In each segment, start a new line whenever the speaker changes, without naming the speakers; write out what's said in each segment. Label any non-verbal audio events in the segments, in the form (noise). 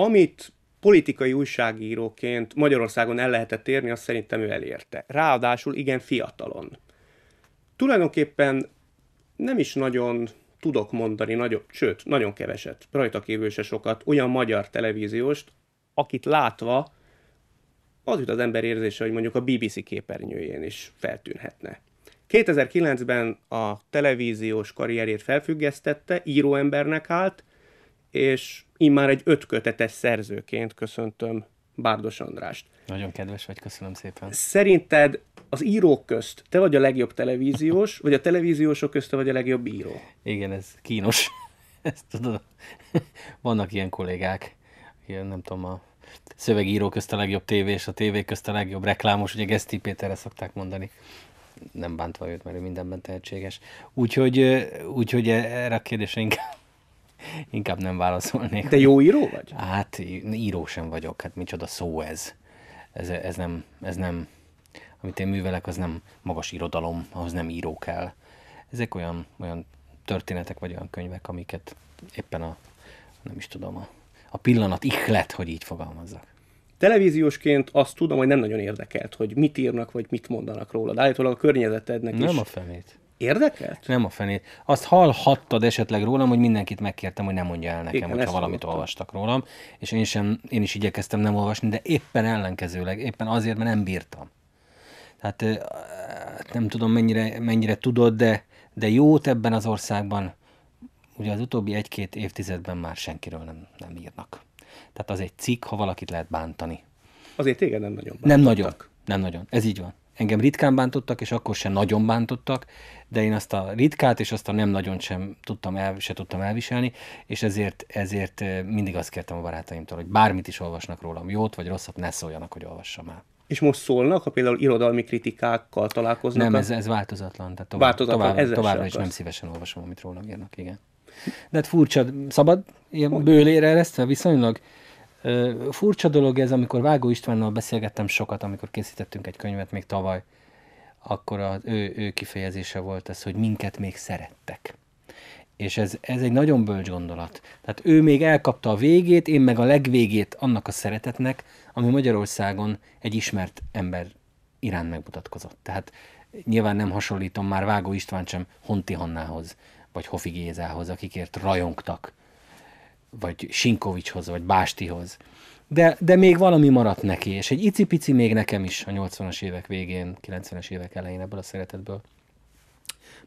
amit politikai újságíróként Magyarországon el lehetett érni, azt szerintem ő elérte. Ráadásul igen fiatalon. Tulajdonképpen nem is nagyon tudok mondani, nagyobb, sőt, nagyon keveset, rajta kívül se sokat, olyan magyar televíziós, akit látva az jut az ember érzése, hogy mondjuk a BBC képernyőjén is feltűnhetne. 2009-ben a televíziós karrierét felfüggesztette, íróembernek állt, és immár egy ötkötetes szerzőként köszöntöm Bárdos Andrást. Nagyon kedves vagy, köszönöm szépen. Szerinted az írók közt te vagy a legjobb televíziós, vagy a televíziósok közt te vagy a legjobb író? Igen, ez
kínos. (laughs) Ezt tudod, (laughs) vannak ilyen kollégák, ilyen, nem tudom, a szövegíró közt a legjobb tévé, és a tévé közt a legjobb reklámos, ugye Geszti Péterre szokták mondani nem bántva őt, mert ő mindenben tehetséges. Úgyhogy, úgyhogy erre a kérdésre inkább inkább nem válaszolnék. De jó író vagy? Hát író sem vagyok, hát micsoda szó ez. Ez, ez, nem, ez nem, amit én művelek, az nem magas irodalom, ahhoz nem író kell. Ezek olyan, olyan történetek vagy olyan könyvek, amiket éppen a, nem is tudom, a, a pillanat ihlet, hogy így fogalmazzak.
Televíziósként azt tudom, hogy nem nagyon érdekelt, hogy mit írnak, vagy mit mondanak rólad. Állítólag a környezetednek nem is. Nem a fenét. Érdekelt?
Nem a fenét. Azt hallhattad esetleg rólam, hogy mindenkit megkértem, hogy nem mondja el nekem, hogyha valamit mondtam. olvastak rólam, és én, sem, én is igyekeztem nem olvasni, de éppen ellenkezőleg, éppen azért, mert nem bírtam. Tehát hát nem tudom, mennyire, mennyire tudod, de, de jót ebben az országban ugye az utóbbi egy-két évtizedben már senkiről nem, nem írnak. Tehát az egy cikk, ha valakit lehet bántani.
Azért téged nem nagyon bántottak. Nem nagyon,
nem nagyon. Ez így van engem ritkán bántottak, és akkor sem nagyon bántottak, de én azt a ritkát és azt a nem nagyon sem tudtam, el, se tudtam elviselni, és ezért, ezért eh, mindig azt kértem a barátaimtól, hogy bármit is olvasnak rólam, jót vagy rosszat, ne szóljanak, hogy olvassam el.
És most szólnak, ha például irodalmi kritikákkal találkoznak? Nem, a... ez, ez változatlan. Tehát tovább, változatlan, tovább, továbbra is nem szívesen olvasom, amit rólam írnak, igen.
De hát furcsa, szabad ilyen bőlére eresztve viszonylag? furcsa dolog ez, amikor Vágó Istvánnal beszélgettem sokat, amikor készítettünk egy könyvet még tavaly, akkor az ő, ő kifejezése volt ez, hogy minket még szerettek. És ez, ez egy nagyon bölcs gondolat. Tehát ő még elkapta a végét, én meg a legvégét annak a szeretetnek, ami Magyarországon egy ismert ember irán megmutatkozott. Tehát nyilván nem hasonlítom már Vágó István sem Honti Hannához, vagy Hofi Gézához, akikért rajongtak vagy Sinkovicshoz, vagy Bástihoz. De, de még valami maradt neki, és egy icipici még nekem is a 80-as évek végén, 90-es évek elején ebből a szeretetből.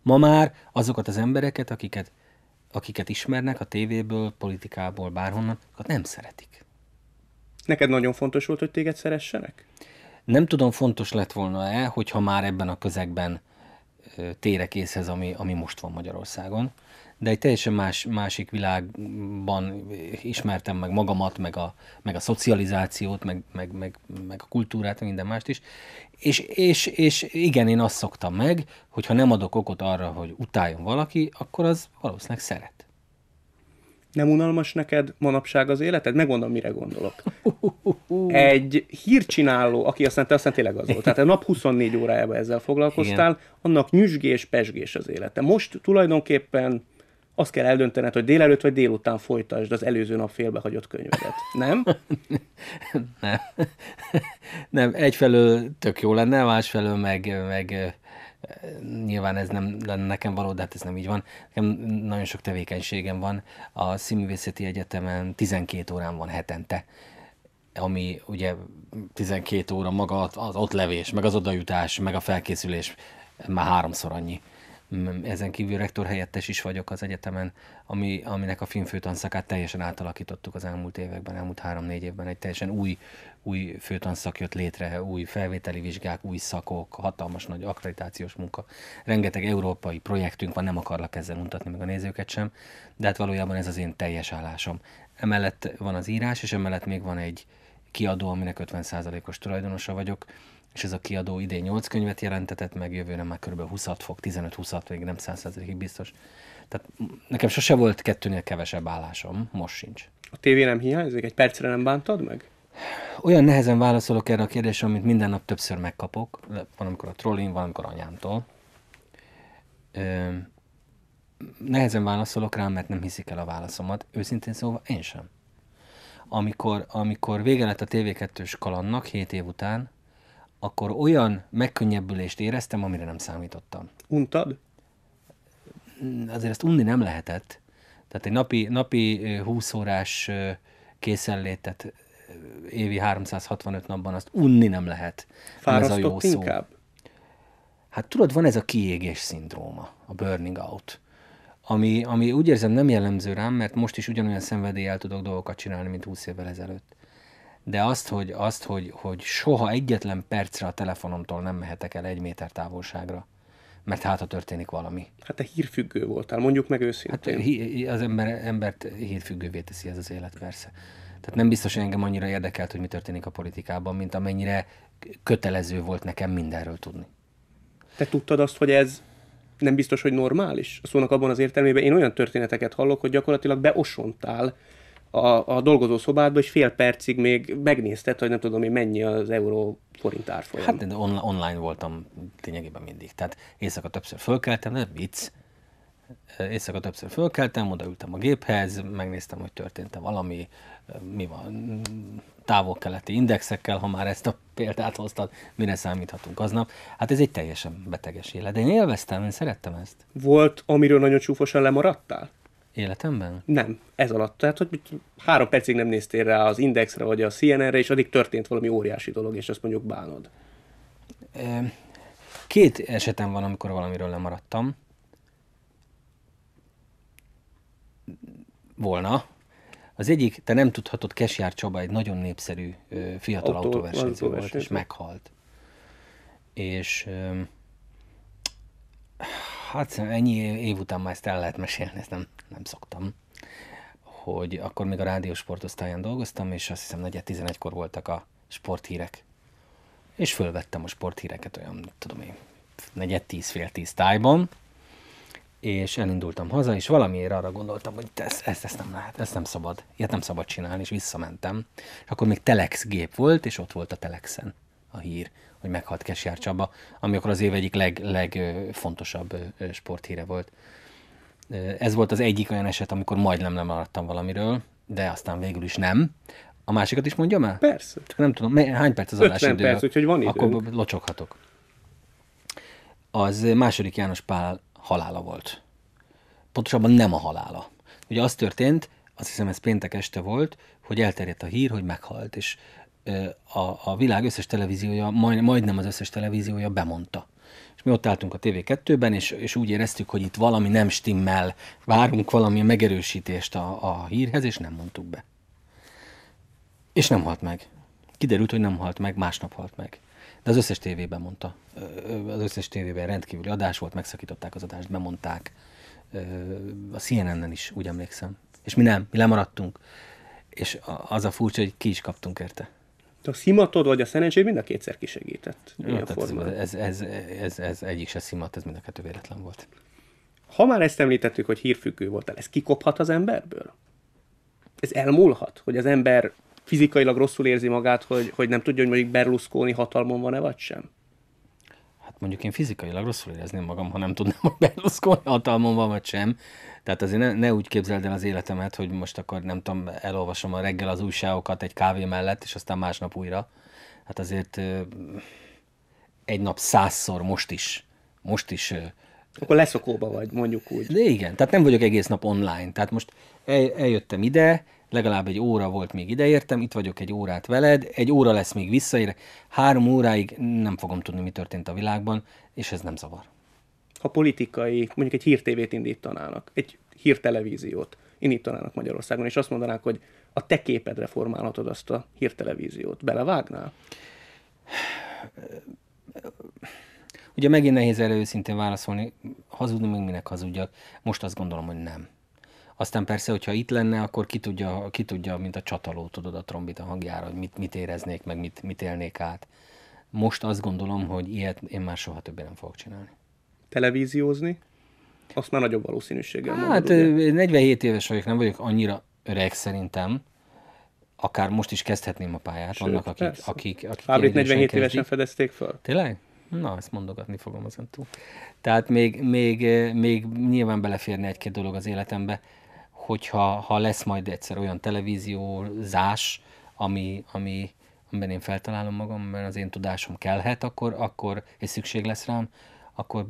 Ma már azokat az embereket, akiket, akiket ismernek a tévéből, politikából, bárhonnan, akiket nem
szeretik. Neked nagyon fontos volt, hogy téged szeressenek?
Nem tudom, fontos lett volna-e, hogyha már ebben a közegben térek észhez, ami, ami most van Magyarországon de egy teljesen más, másik világban ismertem meg magamat, meg a, meg a szocializációt, meg, meg, meg, meg a kultúrát, minden mást is. És, és, és igen, én azt szoktam meg, hogy ha nem adok okot arra, hogy utáljon
valaki, akkor az valószínűleg szeret. Nem unalmas neked manapság az életed? Megmondom, mire gondolok. (laughs) Egy hírcsináló, aki aztán te aztán tényleg az volt, tehát a nap 24 órájában ezzel foglalkoztál, Igen. annak nyüzsgés, pesgés az élete. Most tulajdonképpen azt kell eldöntened, hogy délelőtt vagy délután folytasd az előző nap hagyott könyvedet, nem? (laughs) nem. nem, egyfelől
tök jó lenne, másfelől meg, meg nyilván ez nem lenne nekem való, de hát ez nem így van. Nekem nagyon sok tevékenységem van. A Színművészeti Egyetemen 12 órán van hetente, ami ugye 12 óra maga az ott levés, meg az odajutás, meg a felkészülés, már háromszor annyi ezen kívül rektor helyettes is vagyok az egyetemen, ami, aminek a főtanszakát teljesen átalakítottuk az elmúlt években, elmúlt három-négy évben. Egy teljesen új, új főtanszak jött létre, új felvételi vizsgák, új szakok, hatalmas nagy akkreditációs munka. Rengeteg európai projektünk van, nem akarlak ezzel mutatni meg a nézőket sem, de hát valójában ez az én teljes állásom. Emellett van az írás, és emellett még van egy kiadó, aminek 50%-os tulajdonosa vagyok, és ez a kiadó idén 8 könyvet jelentetett meg, jövőre már kb. 20 fog, 15-20, még nem 100%-ig biztos. Tehát nekem sose volt kettőnél kevesebb állásom, most sincs.
A tévé nem hiányzik? Egy percre nem bántad meg?
Olyan nehezen válaszolok erre a kérdésre, amit minden nap többször megkapok, valamikor a trollin, valamikor anyámtól. Ö, nehezen válaszolok rá, mert nem hiszik el a válaszomat. Őszintén szóval én sem. Amikor, amikor vége lett a TV2-s kalannak 7 év után, akkor olyan megkönnyebbülést éreztem, amire nem számítottam. Untad? Azért ezt unni nem lehetett. Tehát egy napi, napi 20 órás készenlétet évi 365 napban azt unni nem lehet. Nem ez a jó szó. inkább? Hát tudod, van ez a kiégés szindróma, a burning out, ami, ami úgy érzem nem jellemző rám, mert most is ugyanolyan szenvedéllyel tudok dolgokat csinálni, mint 20 évvel ezelőtt de azt, hogy, azt hogy, hogy soha egyetlen percre a telefonomtól nem mehetek el egy méter távolságra, mert hát ha történik valami. Hát te hírfüggő
voltál, mondjuk meg őszintén. Hát,
hí, az ember, embert hírfüggővé teszi ez az élet, persze. Tehát nem biztos, hogy engem annyira érdekelt, hogy mi történik a politikában, mint amennyire kötelező volt nekem mindenről tudni.
Te tudtad azt, hogy ez nem biztos, hogy normális? A szónak abban az értelmében én olyan történeteket hallok, hogy gyakorlatilag beosontál a, a szobádba, és fél percig még megnézted, hogy nem tudom hogy mennyi az euró forint árfolyam. Hát de
on- online voltam tényegében mindig. Tehát éjszaka többször fölkeltem, nem vicc. Éjszaka többször fölkeltem, odaültem a géphez, megnéztem, hogy történt e valami, mi van, távol-keleti indexekkel, ha már ezt a példát hoztad, mire számíthatunk aznap. Hát ez egy teljesen beteges élet. De én élveztem, én szerettem ezt.
Volt, amiről nagyon csúfosan lemaradtál? Életemben? Nem, ez alatt. Tehát, hogy három percig nem néztél rá az Indexre vagy a CNN-re, és addig történt valami óriási dolog, és azt mondjuk bánod.
Két esetem van, amikor valamiről lemaradtam. Volna. Az egyik, te nem tudhatod, Kesjár Csaba egy nagyon népszerű fiatal Autó, autóversenyző volt, és meghalt. És Hát ennyi év után már ezt el lehet mesélni, ezt nem, nem szoktam. Hogy akkor még a rádiós dolgoztam, és azt hiszem 4-11-kor voltak a sporthírek. És fölvettem a sporthíreket olyan, tudom én, negyed tíz, fél tíz tájban, és elindultam haza, és valamiért arra gondoltam, hogy ezt, ezt, ezt nem lehet, ezt nem szabad, ilyet nem szabad csinálni, és visszamentem. És akkor még telex gép volt, és ott volt a telexen a hír, hogy meghalt Kesjár Csaba, ami akkor az év egyik leg, legfontosabb sporthíre volt. Ez volt az egyik olyan eset, amikor majdnem nem maradtam valamiről, de aztán végül is nem. A másikat is mondjam el? Persze. Csak nem tudom, hány perc az adás 50 perc, úgyhogy van időnk. Akkor locsoghatok. Az második János Pál halála volt. Pontosabban nem a halála. Ugye az történt, azt hiszem ez péntek este volt, hogy elterjedt a hír, hogy meghalt, és a, a világ összes televíziója, majd, majdnem az összes televíziója bemondta. És mi ott álltunk a TV2-ben, és, és úgy éreztük, hogy itt valami nem stimmel, várunk valami megerősítést a, a hírhez, és nem mondtuk be. És nem halt meg. Kiderült, hogy nem halt meg, másnap halt meg. De az összes tévében mondta. Az összes tévében rendkívüli adás volt, megszakították az adást, bemondták. A CNN-en is, úgy emlékszem.
És mi nem, mi lemaradtunk. És
az a furcsa, hogy ki is kaptunk érte.
A szimatod vagy a szerencséd mind a kétszer kisegített. Ja, ez, ez, ez, ez, egyik se szimat, ez mind a kettő véletlen volt. Ha már ezt említettük, hogy hírfüggő voltál, ez kikophat az emberből? Ez elmúlhat, hogy az ember fizikailag rosszul érzi magát, hogy, hogy nem tudja, hogy mondjuk Berlusconi hatalmon van-e vagy sem?
Hát mondjuk én fizikailag rosszul érezném magam, ha nem tudnám, hogy Berlusconi hatalmon van vagy sem, tehát azért ne, ne úgy képzeld el az életemet, hogy most akkor nem tudom, elolvasom a reggel az újságokat egy kávé mellett, és aztán másnap újra. Hát azért egy nap százszor most is, most is
akkor leszokóba vagy, mondjuk úgy. De
igen, tehát nem vagyok egész nap online. Tehát most el, eljöttem ide, legalább egy óra volt még ideértem, itt vagyok egy órát veled, egy óra lesz még visszaérek. három óráig nem fogom tudni, mi történt a világban, és ez nem zavar
ha politikai, mondjuk egy hírtévét indítanának, egy hírtelevíziót indítanának Magyarországon, és azt mondanák, hogy a te képedre formálhatod azt a hírtelevíziót, belevágnál?
Ugye megint nehéz erre őszintén válaszolni, hazudni még minek hazudjak. Most azt gondolom, hogy nem. Aztán persze, hogyha itt lenne, akkor ki tudja, ki tudja mint a csataló, tudod, a trombita hangjára, hogy mit, mit éreznék, meg mit, mit élnék át. Most azt gondolom,
hogy ilyet én már soha többé nem fogok csinálni televíziózni, azt már nagyobb valószínűséggel hát, mondod, Hát
ugye? 47 éves vagyok, nem vagyok annyira öreg szerintem. Akár most is kezdhetném a pályát. Sőt, Vannak, akik, persze. akik, akik Fábrit 47 kezdik. évesen
fedezték föl.
Tényleg? Na, ezt mondogatni fogom azon túl. Tehát még, még, eh, még nyilván beleférne egy-két dolog az életembe, hogyha ha lesz majd egyszer olyan televíziózás, ami, ami, amiben én feltalálom magam, mert az én tudásom kellhet, akkor, akkor és szükség lesz rám, akkor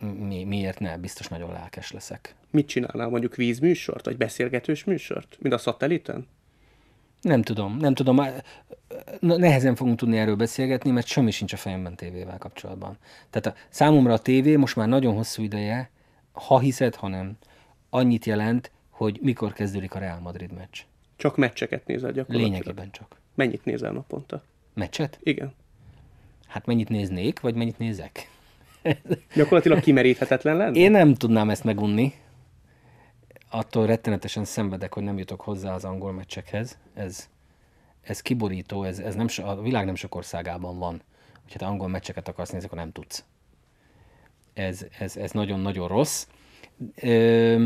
mi, miért ne, biztos nagyon
lelkes leszek. Mit csinálnál, mondjuk vízműsort, vagy beszélgetős műsort, mint a szatelliten? Nem tudom, nem tudom.
Nehezen fogunk tudni erről beszélgetni, mert semmi sincs a fejemben tévével kapcsolatban. Tehát a, számomra a tévé most már nagyon hosszú ideje, ha hiszed, ha nem, annyit jelent, hogy mikor kezdődik a Real Madrid meccs.
Csak meccseket nézel gyakorlatilag? Lényegében csak. Mennyit nézel naponta? Meccset? Igen.
Hát mennyit néznék, vagy mennyit nézek? Gyakorlatilag kimeríthetetlen lenne? Én nem tudnám ezt megunni. Attól rettenetesen szenvedek, hogy nem jutok hozzá az angol meccsekhez. Ez, ez kiborító, ez, ez nem, a világ nem sok országában van. Hogyha te angol meccseket akarsz nézni, akkor nem tudsz. Ez, ez, ez nagyon rossz. Ö,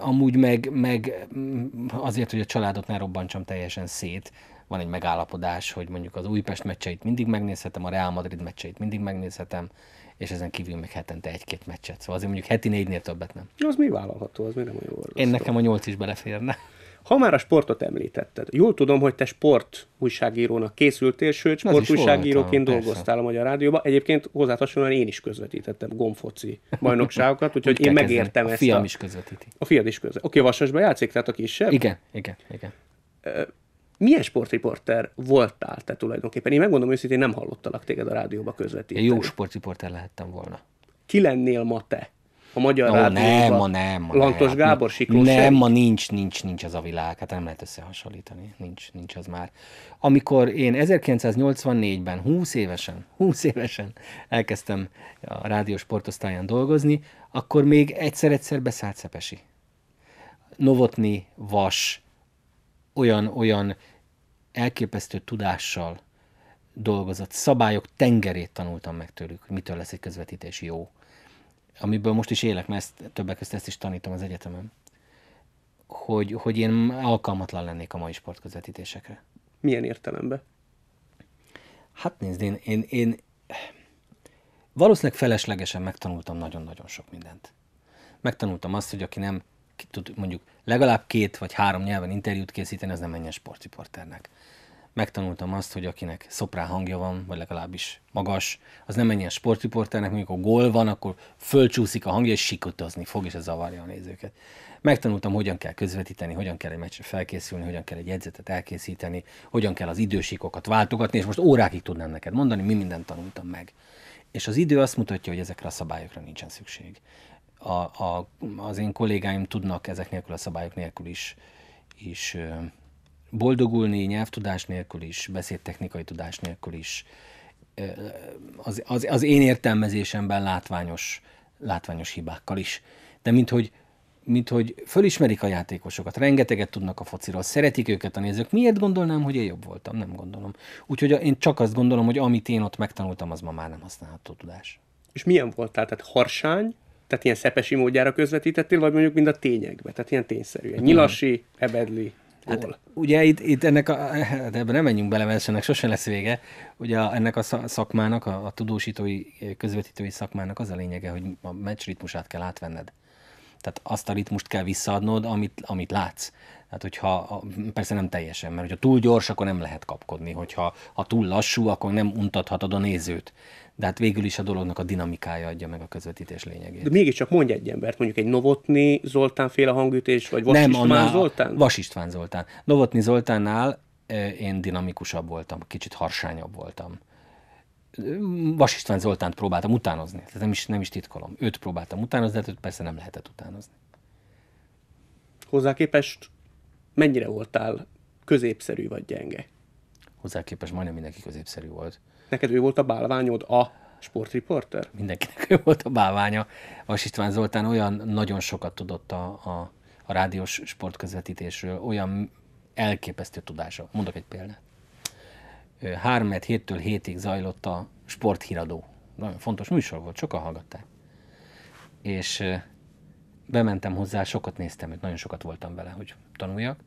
amúgy meg, meg azért, hogy a családot ne robbantsam teljesen szét, van egy megállapodás, hogy mondjuk az Újpest meccseit mindig megnézhetem, a Real Madrid meccseit mindig megnézhetem, és ezen kívül még hetente egy-két meccset. Szóval azért mondjuk heti négynél
többet nem. Az mi vállalható, az mi nem olyan Orvosztó. Én nekem a nyolc is beleférne. Ha már a sportot említetted, jól tudom, hogy te sport újságírónak készültél, sőt, sport újságíróként dolgoztál persze. a Magyar Rádióban. Egyébként hozzátasonlóan én is közvetítettem gomfoci bajnokságokat, (laughs) úgyhogy én megértem a ezt. A is közvetíti. A fiad is közvetíti. Oké, okay, Vasasban játszik, tehát a kisebb? Igen, igen, igen. Milyen sportriporter voltál te tulajdonképpen? Én megmondom őszintén, nem hallottalak téged a rádióba közvetíteni. Én jó sportriporter lehettem volna. Ki lennél ma te? A magyar no, rádióban? Nem, ma nem. Ma Lantos nem, Gábor, Siklós Nem, semmi? ma
nincs, nincs, nincs az a világ. Hát nem lehet összehasonlítani. Nincs, nincs az már. Amikor én 1984-ben, 20 évesen, 20 (laughs) évesen elkezdtem a rádió sportosztályán dolgozni, akkor még egyszer-egyszer beszállt Szepesi. Novotni, Vas, olyan, olyan elképesztő tudással dolgozott, szabályok tengerét tanultam meg tőlük, hogy mitől lesz egy közvetítés jó. Amiből most is élek, mert ezt, többek között ezt is tanítom az egyetemen. Hogy, hogy én alkalmatlan lennék a mai sportközvetítésekre.
Milyen értelemben? Hát nézd, én, én,
én valószínűleg feleslegesen megtanultam nagyon-nagyon sok mindent. Megtanultam azt, hogy aki nem tud mondjuk legalább két vagy három nyelven interjút készíteni, az nem menjen sportriporternek. Megtanultam azt, hogy akinek szoprán hangja van, vagy legalábbis magas, az nem menjen sportriporternek, mondjuk a gól van, akkor fölcsúszik a hangja, és sikotozni fog, és ez zavarja a nézőket. Megtanultam, hogyan kell közvetíteni, hogyan kell egy meccsre felkészülni, hogyan kell egy jegyzetet elkészíteni, hogyan kell az idősíkokat váltogatni, és most órákig tudnám neked mondani, mi mindent tanultam meg. És az idő azt mutatja, hogy ezekre a szabályokra nincsen szükség a, a, az én kollégáim tudnak ezek nélkül a szabályok nélkül is, is boldogulni, nyelvtudás nélkül is, beszédtechnikai tudás nélkül is. Az, az, az én értelmezésemben látványos, látványos hibákkal is. De minthogy mint hogy fölismerik a játékosokat, rengeteget tudnak a fociról, szeretik őket a nézők. Miért gondolnám, hogy én jobb voltam? Nem gondolom. Úgyhogy én csak azt gondolom, hogy amit én ott
megtanultam, az ma már nem használható tudás. És milyen voltál? Tehát harsány, tehát ilyen szepesi módjára közvetítettél, vagy mondjuk mind a tényekbe, tehát ilyen tényszerűen. Nyilasi, ebedli, Hát,
ugye itt, itt ennek a, de hát ebben nem menjünk bele, mert ennek sosem lesz vége. Ugye a, ennek a szakmának, a, a tudósítói, közvetítői szakmának az a lényege, hogy a meccs ritmusát kell átvenned. Tehát azt a ritmust kell visszaadnod, amit, amit látsz. Hát, hogyha, persze nem teljesen, mert hogyha túl gyors, akkor nem lehet kapkodni, hogyha ha túl lassú, akkor nem untathatod a nézőt de hát végül is a dolognak a dinamikája adja meg a közvetítés lényegét.
De mégiscsak mondj egy embert, mondjuk egy Novotny Zoltán féle hangütés, vagy Vas Nem, István annál, Zoltán? Vas
István Zoltán. Novotny Zoltánnál eh, én dinamikusabb voltam, kicsit harsányabb voltam. Vas István Zoltánt próbáltam utánozni, tehát nem is, nem is titkolom. Őt próbáltam utánozni, de hát őt persze nem lehetett utánozni.
Hozzá képest mennyire voltál középszerű vagy gyenge? Hozzá képest majdnem mindenki középszerű volt. Neked ő volt a bálványod, a sportriporter?
Mindenkinek ő volt a bálványa. Vas István Zoltán olyan nagyon sokat tudott a, a, a rádiós sportközvetítésről, olyan elképesztő tudása. Mondok egy példát. 3 héttől hétig zajlott a sporthíradó. Nagyon fontos műsor volt, sokan hallgatták. És bementem hozzá, sokat néztem, nagyon sokat voltam vele, hogy tanuljak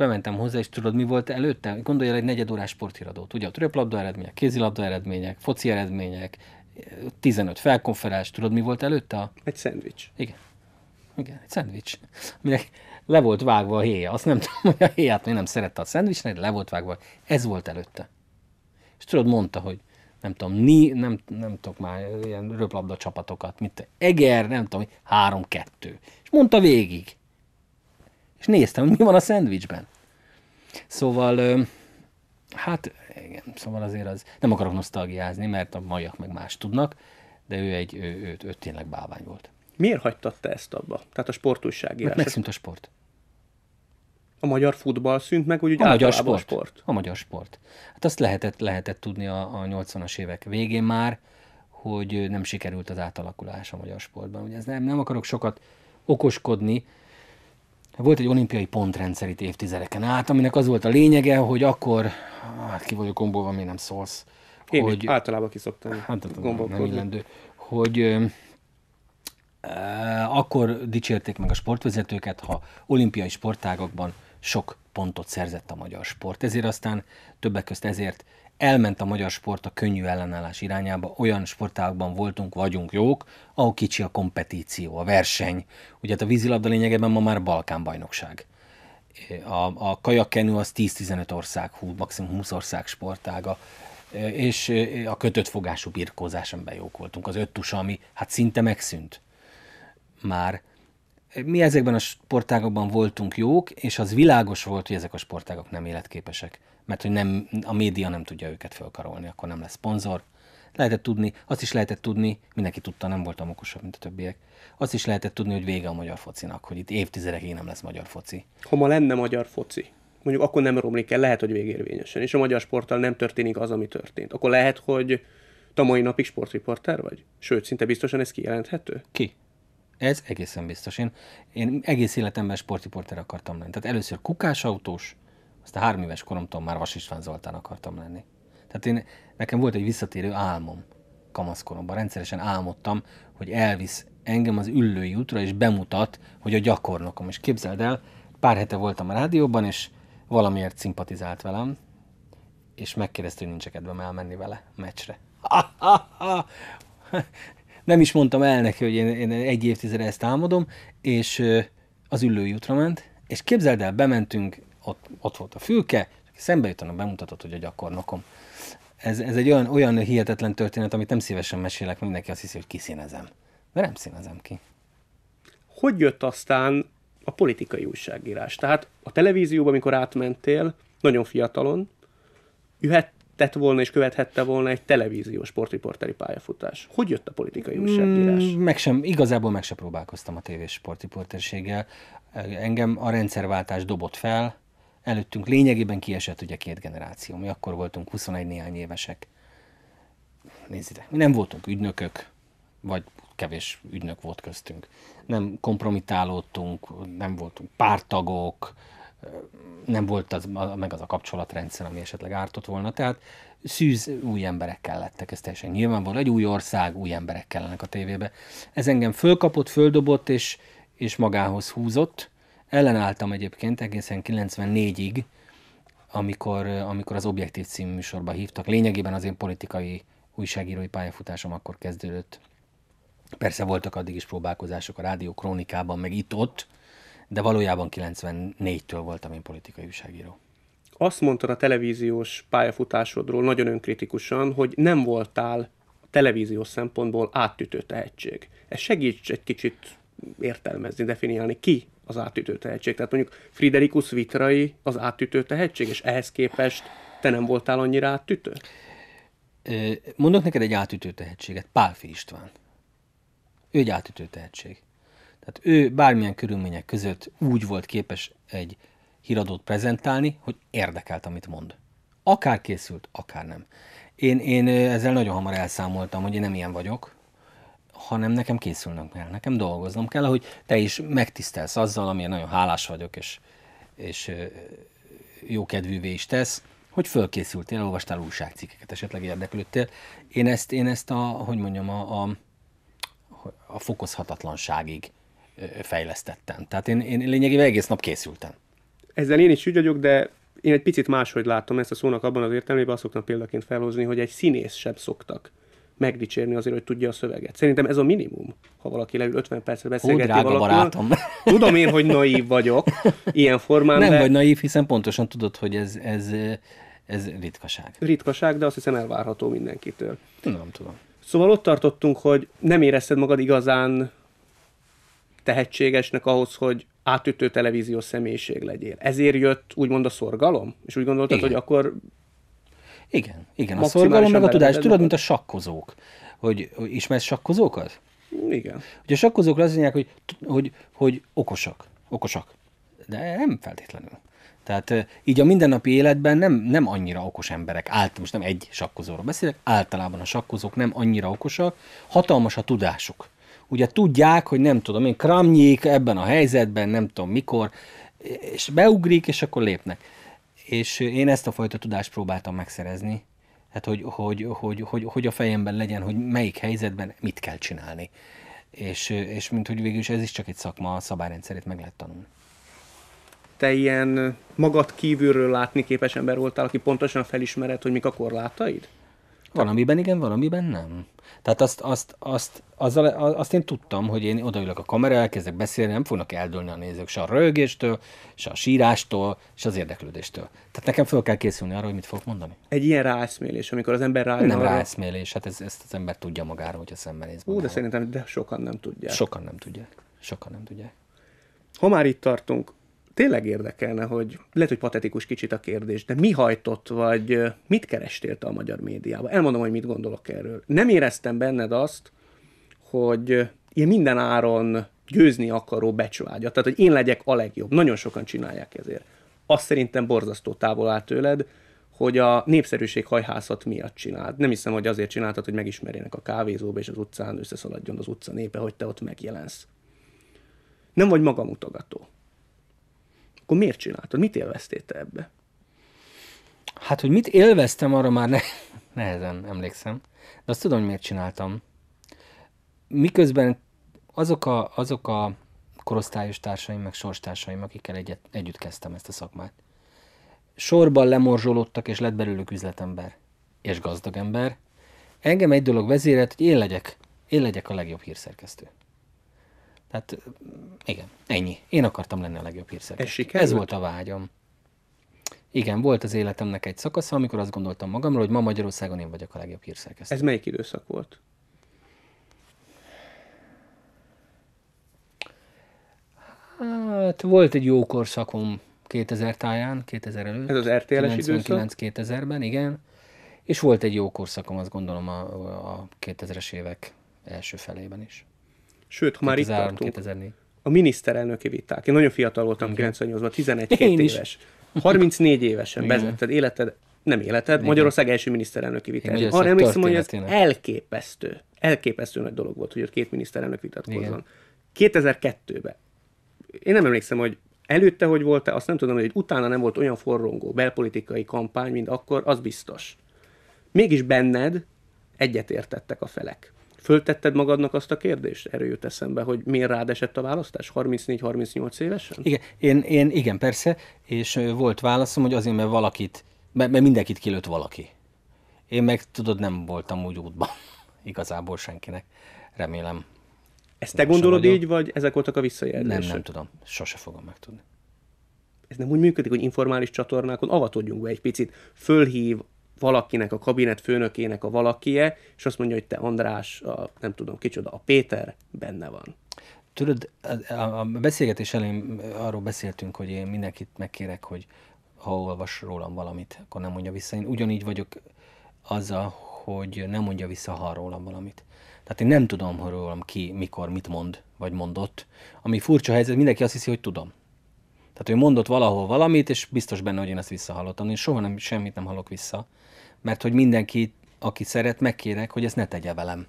bementem hozzá, és tudod, mi volt előtte? Gondolj el egy negyedórás sporthíradót. Ugye a röplabda eredmények, kézilabda eredmények, foci eredmények, 15 felkonferás, tudod, mi volt előtte? A... Egy szendvics. Igen. Igen, egy szendvics. Aminek le volt vágva a héja. Azt nem (laughs) tudom, hogy a héját még nem szerette a szendvicsnek, de le volt vágva. Ez volt előtte. És tudod, mondta, hogy nem tudom, ni, nem, nem tudok már ilyen röplabda csapatokat, mint Eger, nem tudom, 3-2. És mondta végig és néztem, hogy mi van a szendvicsben. Szóval, hát igen, szóval azért az, nem akarok nosztalgiázni,
mert a maiak meg más tudnak, de ő egy, ő, ő, ő, ő tényleg bálvány volt. Miért hagytad te ezt abba? Tehát a sportújságírás? Mert megszűnt a sport. A magyar futball szűnt meg, úgy, hogy a magyar sport. A sport.
A magyar sport. Hát azt lehetett, lehetett tudni a, a 80-as évek végén már, hogy nem sikerült az átalakulás a magyar sportban. Ugye ez nem, nem akarok sokat okoskodni, volt egy olimpiai pontrendszer itt évtizedeken át, aminek az volt a lényege, hogy akkor, hát ki vagyok gombolva, miért nem szólsz. Én hogy, általában kiszoktam hát, hát, hát, gombolkodni. Nem illendő, hogy akkor dicsérték meg a sportvezetőket, ha olimpiai sportágakban sok pontot szerzett a magyar sport. Ezért aztán többek közt ezért elment a magyar sport a könnyű ellenállás irányába, olyan sportágban voltunk, vagyunk jók, ahol kicsi a kompetíció, a verseny. Ugye hát a vízilabda lényegében ma már Balkán bajnokság. A, a kajakkenő az 10-15 ország, hú, maximum 20 ország sportága, e, és e, a kötött fogású birkózás, amiben jók voltunk. Az öttus, ami hát szinte megszűnt már. Mi ezekben a sportágokban voltunk jók, és az világos volt, hogy ezek a sportágok nem életképesek mert hogy nem, a média nem tudja őket fölkarolni, akkor nem lesz szponzor. Lehetett tudni, azt is lehetett tudni, mindenki tudta, nem voltam okosabb, mint a többiek. Azt is lehetett tudni, hogy vége a magyar focinak, hogy itt évtizedekig nem lesz magyar foci.
Ha ma lenne magyar foci, mondjuk akkor nem romlik el, lehet, hogy végérvényesen, és a magyar sporttal nem történik az, ami történt. Akkor lehet, hogy te mai napig sportriporter vagy? Sőt, szinte biztosan ez kijelenthető? Ki? Ez
egészen biztos. Én, én egész életemben sportriporter akartam lenni. Tehát először kukásautós, a három éves koromtól már Vas István Zoltán akartam lenni. Tehát én, nekem volt egy visszatérő álmom kamaszkoromban. Rendszeresen álmodtam, hogy elvisz engem az üllői útra, és bemutat, hogy a gyakornokom. És képzeld el, pár hete voltam a rádióban, és valamiért szimpatizált velem, és megkérdezte, hogy nincs -e kedvem elmenni vele a meccsre. (laughs) Nem is mondtam el neki, hogy én, én egy évtizedre ezt álmodom, és az ülői útra ment, és képzeld el, bementünk ott, ott volt a fülke, szembe jutom, bemutatott, hogy a gyakornokom. Ez, ez egy olyan, olyan hihetetlen történet, amit nem szívesen mesélek, mindenki azt hiszi, hogy kiszínezem. De nem színezem ki.
Hogy jött aztán a politikai újságírás? Tehát a televízióban, amikor átmentél, nagyon fiatalon, jöhetett volna és követhette volna egy televíziós sportriporteri pályafutás. Hogy jött a politikai mm, újságírás?
Mm, meg sem, igazából meg sem próbálkoztam a tévés sportriporterséggel. Engem a rendszerváltás dobott fel, előttünk lényegében kiesett ugye két generáció. Mi akkor voltunk 21 néhány évesek. Nézzétek, mi nem voltunk ügynökök, vagy kevés ügynök volt köztünk. Nem kompromitálódtunk, nem voltunk pártagok, nem volt az, meg az a kapcsolatrendszer, ami esetleg ártott volna. Tehát szűz új emberekkel lettek, ez teljesen nyilvánvaló. Egy új ország, új emberek kellenek a tévébe. Ez engem fölkapott, földobott, és, és magához húzott Ellenálltam egyébként egészen 94-ig, amikor, amikor az Objektív című műsorba hívtak. Lényegében az én politikai újságírói pályafutásom akkor kezdődött. Persze voltak addig is próbálkozások a Rádió Krónikában, meg itt-ott, de valójában 94-től voltam én politikai újságíró.
Azt mondtad a televíziós pályafutásodról nagyon önkritikusan, hogy nem voltál televíziós szempontból áttütő tehetség. Ez segíts egy kicsit értelmezni, definiálni. Ki az átütő tehetség. Tehát mondjuk Friderikus Vitrai az átütő tehetség, és ehhez képest te nem voltál annyira átütő? Mondok neked egy átütő tehetséget, Pálfi István. Ő egy átütő tehetség.
Tehát ő bármilyen körülmények között úgy volt képes egy híradót prezentálni, hogy érdekelt, amit mond. Akár készült, akár nem. Én, én ezzel nagyon hamar elszámoltam, hogy én nem ilyen vagyok, hanem nekem készülnöm kell, nekem dolgoznom kell, hogy te is megtisztelsz azzal, amilyen nagyon hálás vagyok, és, és jó kedvűvé is tesz, hogy fölkészültél, olvastál újságcikkeket, esetleg érdeklődtél. Én ezt, én ezt a, hogy mondjam, a, a, a fokozhatatlanságig fejlesztettem. Tehát én, én lényegében egész nap készültem.
Ezzel én is ügy vagyok, de én egy picit máshogy látom ezt a szónak abban az értelmében, azt szoktam példaként felhozni, hogy egy színész sem szoktak megdicsérni azért, hogy tudja a szöveget. Szerintem ez a minimum, ha valaki leül 50 percre beszélgetni Ó, valakivel. Barátom. (laughs) Tudom én, hogy naív vagyok ilyen formán. Nem de... vagy
naív, hiszen pontosan tudod, hogy ez, ez, ez ritkaság.
Ritkaság, de azt hiszem elvárható mindenkitől. Nem tudom. Szóval ott tartottunk, hogy nem érezted magad igazán tehetségesnek ahhoz, hogy átütő televíziós személyiség legyél. Ezért jött úgymond a szorgalom? És úgy gondoltad, Igen. hogy akkor igen, igen. A szorgalom meg a tudás. Tudod, mint a
sakkozók. Hogy, hogy ismersz sakkozókat? Igen. Ugye a sakkozókra azt mondják, hogy, hogy, hogy okosak. Okosak. De nem feltétlenül. Tehát így a mindennapi életben nem, nem annyira okos emberek, Általában, most nem egy sakkozóról beszélek, általában a sakkozók nem annyira okosak, hatalmas a tudásuk. Ugye tudják, hogy nem tudom én, kramnyék ebben a helyzetben, nem tudom mikor, és beugrik, és akkor lépnek és én ezt a fajta tudást próbáltam megszerezni, tehát hogy, hogy, hogy, hogy, hogy a fejemben legyen, hogy melyik helyzetben mit kell csinálni. És, és mint hogy végül is ez is csak egy szakma, a szabályrendszerét meg lehet tanulni.
Te ilyen magad kívülről látni képes ember voltál, aki pontosan felismered, hogy mik a korlátaid? Valamiben igen,
valamiben nem. Tehát azt, azt, azt, azzal, azt én tudtam, hogy én odaülök a kamera, elkezdek beszélni, nem fognak eldőlni a nézők se a rögéstől, se a sírástól, se az érdeklődéstől. Tehát nekem föl kell készülni arra, hogy mit fogok mondani.
Egy ilyen ráeszmélés, amikor az ember rájön Nem
ráeszmélés, hát ez, ezt az ember tudja magára, hogyha néz.
Ú, de szerintem de sokan nem tudják. Sokan nem tudják. Sokan nem tudják. Ha már itt tartunk, tényleg érdekelne, hogy lehet, hogy patetikus kicsit a kérdés, de mi hajtott, vagy mit kerestél te a magyar médiába? Elmondom, hogy mit gondolok erről. Nem éreztem benned azt, hogy ilyen minden áron győzni akaró becsvágya, tehát hogy én legyek a legjobb. Nagyon sokan csinálják ezért. Azt szerintem borzasztó távol áll tőled, hogy a népszerűség hajhászat miatt csinált. Nem hiszem, hogy azért csináltad, hogy megismerjenek a kávézóba és az utcán összeszaladjon az utca népe, hogy te ott megjelensz. Nem vagy magamutogató akkor miért csináltad? Mit élveztél te ebbe?
Hát, hogy mit élveztem, arra már ne, (laughs) nehezen emlékszem. De azt tudom, hogy miért csináltam. Miközben azok a, azok a korosztályos társaim, meg sorstársaim, akikkel egyet, együtt kezdtem ezt a szakmát, sorban lemorzsolódtak, és lett belőlük üzletember, és gazdag ember. Engem egy dolog vezérelt, hogy én legyek, én legyek a legjobb hírszerkesztő. Tehát igen, ennyi. Én akartam lenni a legjobb hírszerkesztő. Ez, Ez volt a vágyom. Igen, volt az életemnek egy szakasza, amikor azt gondoltam magamról, hogy ma Magyarországon én vagyok a legjobb hírszerkesztő. Ez
melyik időszak volt?
Hát volt egy jó korszakom 2000 táján, 2000 előtt. Ez az RTL-es 99-2000-ben, igen. És volt egy jó korszakom, azt gondolom a,
a 2000-es évek első felében is. Sőt, ha már 2003, itt tartunk, a miniszterelnöki viták. Én nagyon fiatal voltam 98-ban, 11 éves. 34 évesen vezetted életed, nem életed, Igen. Magyarország első miniszterelnöki vitáját. Arra emlékszem, hogy ez elképesztő, elképesztő nagy dolog volt, hogy ott két miniszterelnök vitatkozzon. 2002-ben. Én nem emlékszem, hogy előtte hogy volt-e, azt nem tudom, hogy utána nem volt olyan forrongó belpolitikai kampány, mint akkor, az biztos. Mégis benned egyetértettek a felek. Föltetted magadnak azt a kérdést? Erről jut eszembe, hogy miért rád esett a választás 34-38 évesen? Igen,
én, én, igen, persze, és volt válaszom, hogy azért, mert valakit, mert, mert mindenkit kilőtt valaki. Én meg, tudod, nem voltam úgy útban
(laughs) igazából senkinek, remélem. Ezt te gondolod vagyok. így, vagy ezek voltak a visszajelzések? Nem, nem tudom. Sose fogom megtudni. Ez nem úgy működik, hogy informális csatornákon avatodjunk be egy picit. Fölhív valakinek, a kabinet főnökének a valakie, és azt mondja, hogy te András, a, nem tudom kicsoda, a Péter benne van. Tudod,
a beszélgetés elején arról beszéltünk, hogy én mindenkit megkérek, hogy ha olvas rólam valamit, akkor nem mondja vissza. Én ugyanígy vagyok azzal, hogy nem mondja vissza, ha rólam valamit. Tehát én nem tudom, hogy rólam ki, mikor, mit mond, vagy mondott. Ami furcsa helyzet, mindenki azt hiszi, hogy tudom. Tehát ő mondott valahol valamit, és biztos benne, hogy én ezt visszahallottam. Én soha nem, semmit nem hallok vissza mert hogy mindenki, aki szeret, megkérek, hogy ezt ne tegye velem.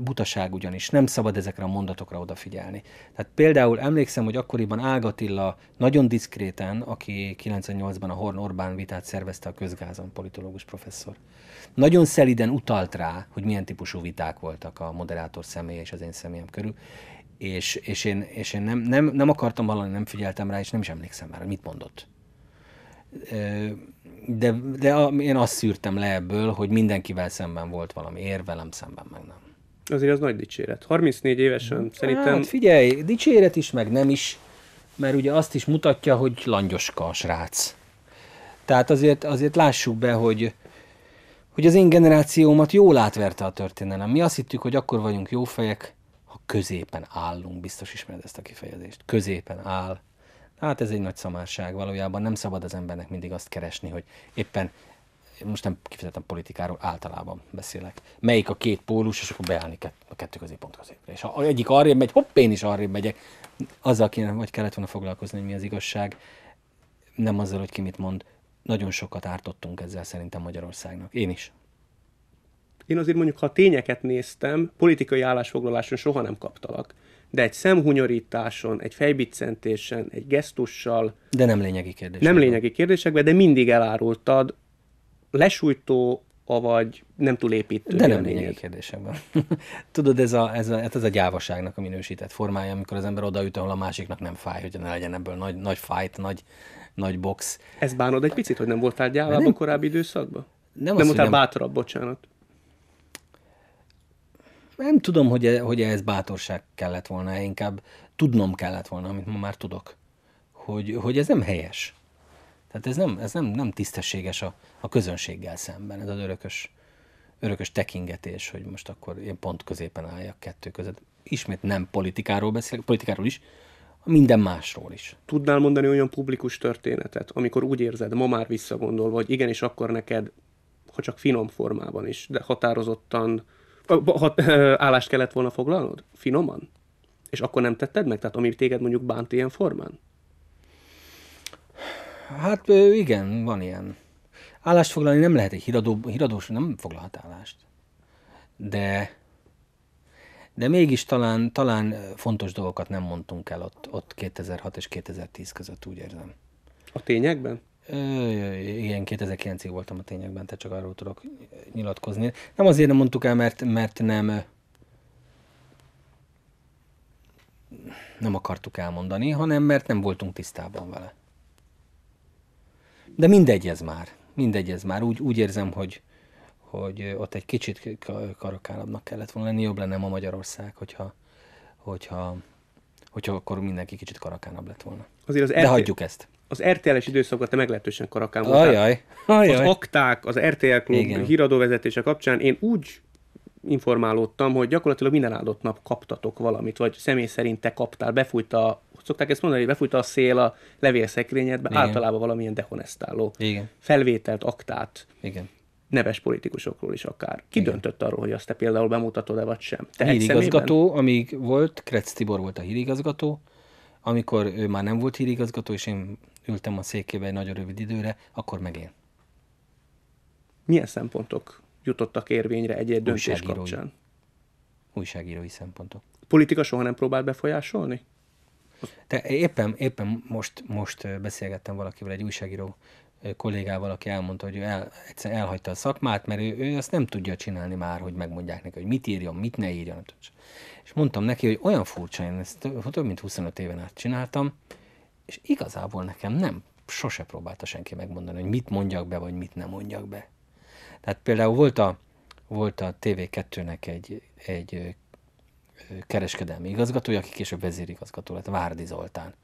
Butaság ugyanis, nem szabad ezekre a mondatokra odafigyelni. Tehát például emlékszem, hogy akkoriban Ágatilla nagyon diszkréten, aki 98-ban a Horn Orbán vitát szervezte a közgázon, politológus professzor, nagyon szeliden utalt rá, hogy milyen típusú viták voltak a moderátor személye és az én személyem körül, és, és én, és én nem, nem, nem akartam hallani, nem figyeltem rá, és nem is emlékszem már, hogy mit mondott de, de a, én azt szűrtem le ebből, hogy mindenkivel szemben volt valami ér, velem szemben meg nem.
Azért az nagy dicséret. 34 évesen hát, szerintem... Hát figyelj,
dicséret is, meg nem is, mert ugye azt is mutatja, hogy langyoska a srác. Tehát azért, azért lássuk be, hogy, hogy az én generációmat jól átverte a történelem. Mi azt hittük, hogy akkor vagyunk jó fejek, ha középen állunk, biztos ismered ezt a kifejezést. Középen áll Hát ez egy nagy szamárság valójában. Nem szabad az embernek mindig azt keresni, hogy éppen most nem kifejezetten politikáról általában beszélek. Melyik a két pólus, és akkor beállni a kettő közé pont középre. És ha egyik arra megy, hopp, én is arra megyek. Azzal kéne, vagy kellett volna foglalkozni, hogy mi az igazság, nem azzal, hogy ki mit mond. Nagyon sokat ártottunk ezzel szerintem Magyarországnak.
Én is. Én azért mondjuk, ha tényeket néztem, politikai állásfoglaláson soha nem kaptalak de egy szemhunyorításon, egy fejbiccentésen, egy gesztussal.
De nem lényegi kérdés Nem
lényegi kérdésekben, de mindig elárultad lesújtó, avagy nem túl építő. De nem lényegi
kérdésekben. (laughs) Tudod, ez a, ez, a, hát ez a gyávaságnak a minősített formája, amikor az ember odaüt, ahol a másiknak nem fáj, hogy ne legyen ebből nagy, nagy fájt, nagy, nagy box. Ez bánod
egy picit, hogy nem voltál gyávában a korábbi időszakban? Nem, nem voltál nem... bátrabb, bocsánat
nem tudom, hogy, e, hogy ez bátorság kellett volna, inkább tudnom kellett volna, amit ma már tudok, hogy, hogy ez nem helyes. Tehát ez nem, ez nem, nem tisztességes a, a közönséggel szemben, ez az örökös, örökös tekingetés, hogy most akkor én pont középen álljak kettő között. Ismét nem politikáról beszélek, politikáról is, minden másról is.
Tudnál mondani olyan publikus történetet, amikor úgy érzed, ma már visszagondolva, hogy igenis akkor neked, ha csak finom formában is, de határozottan ha, állást kellett volna foglalnod? Finoman? És akkor nem tetted meg? Tehát ami téged mondjuk bánt ilyen formán?
Hát igen, van ilyen. Állást foglalni nem lehet egy híradó, híradós, nem foglalhat állást. De, de mégis talán, talán fontos dolgokat nem mondtunk el ott, ott 2006 és 2010 között, úgy érzem.
A tényekben?
igen, 2009-ig voltam a tényekben, te csak arról tudok nyilatkozni. Nem azért nem mondtuk el, mert, mert nem nem akartuk elmondani, hanem mert nem voltunk tisztában vele. De mindegy ez már. Mindegy ez már. Úgy, úgy érzem, hogy, hogy ott egy kicsit karakálabbnak kellett volna lenni. Jobb lenne ma Magyarország, hogyha, hogyha, hogyha akkor mindenki kicsit karakánabb lett volna. Azért az De RT... hagyjuk ezt az
RTL-es időszakot te meglehetősen karakán voltál. Ajaj. Ajaj. Az akták, az RTL klub Igen. híradóvezetése kapcsán én úgy informálódtam, hogy gyakorlatilag minden áldott nap kaptatok valamit, vagy személy szerint te kaptál, befújta, szokták ezt mondani, hogy befújta a szél a levélszekrényedbe, Igen. általában valamilyen dehonestáló Igen. felvételt, aktát. Igen neves politikusokról is akár. Ki Igen. döntött arról, hogy azt te például bemutatod-e, vagy sem? Te hírigazgató,
amíg volt, Kretz Tibor volt a hírigazgató, amikor ő már nem volt hírigazgató, és én ültem a székébe egy nagyon rövid időre,
akkor meg én. Milyen szempontok jutottak érvényre egy-egy döntés kapcsán? Újságírói szempontok. Politika soha nem próbál befolyásolni?
Te éppen, éppen most, most beszélgettem valakivel, egy újságíró kollégával, aki elmondta, hogy ő el, egyszer elhagyta a szakmát, mert ő, ő azt nem tudja csinálni már, hogy megmondják neki, hogy mit írjon, mit ne írjon. És mondtam neki, hogy olyan furcsa, én ezt több mint 25 éven át csináltam, és igazából nekem nem, sose próbálta senki megmondani, hogy mit mondjak be, vagy mit nem mondjak be. Tehát például volt a, volt a TV2-nek egy, egy kereskedelmi igazgatója, aki később vezérigazgató lett, Várdi Zoltán.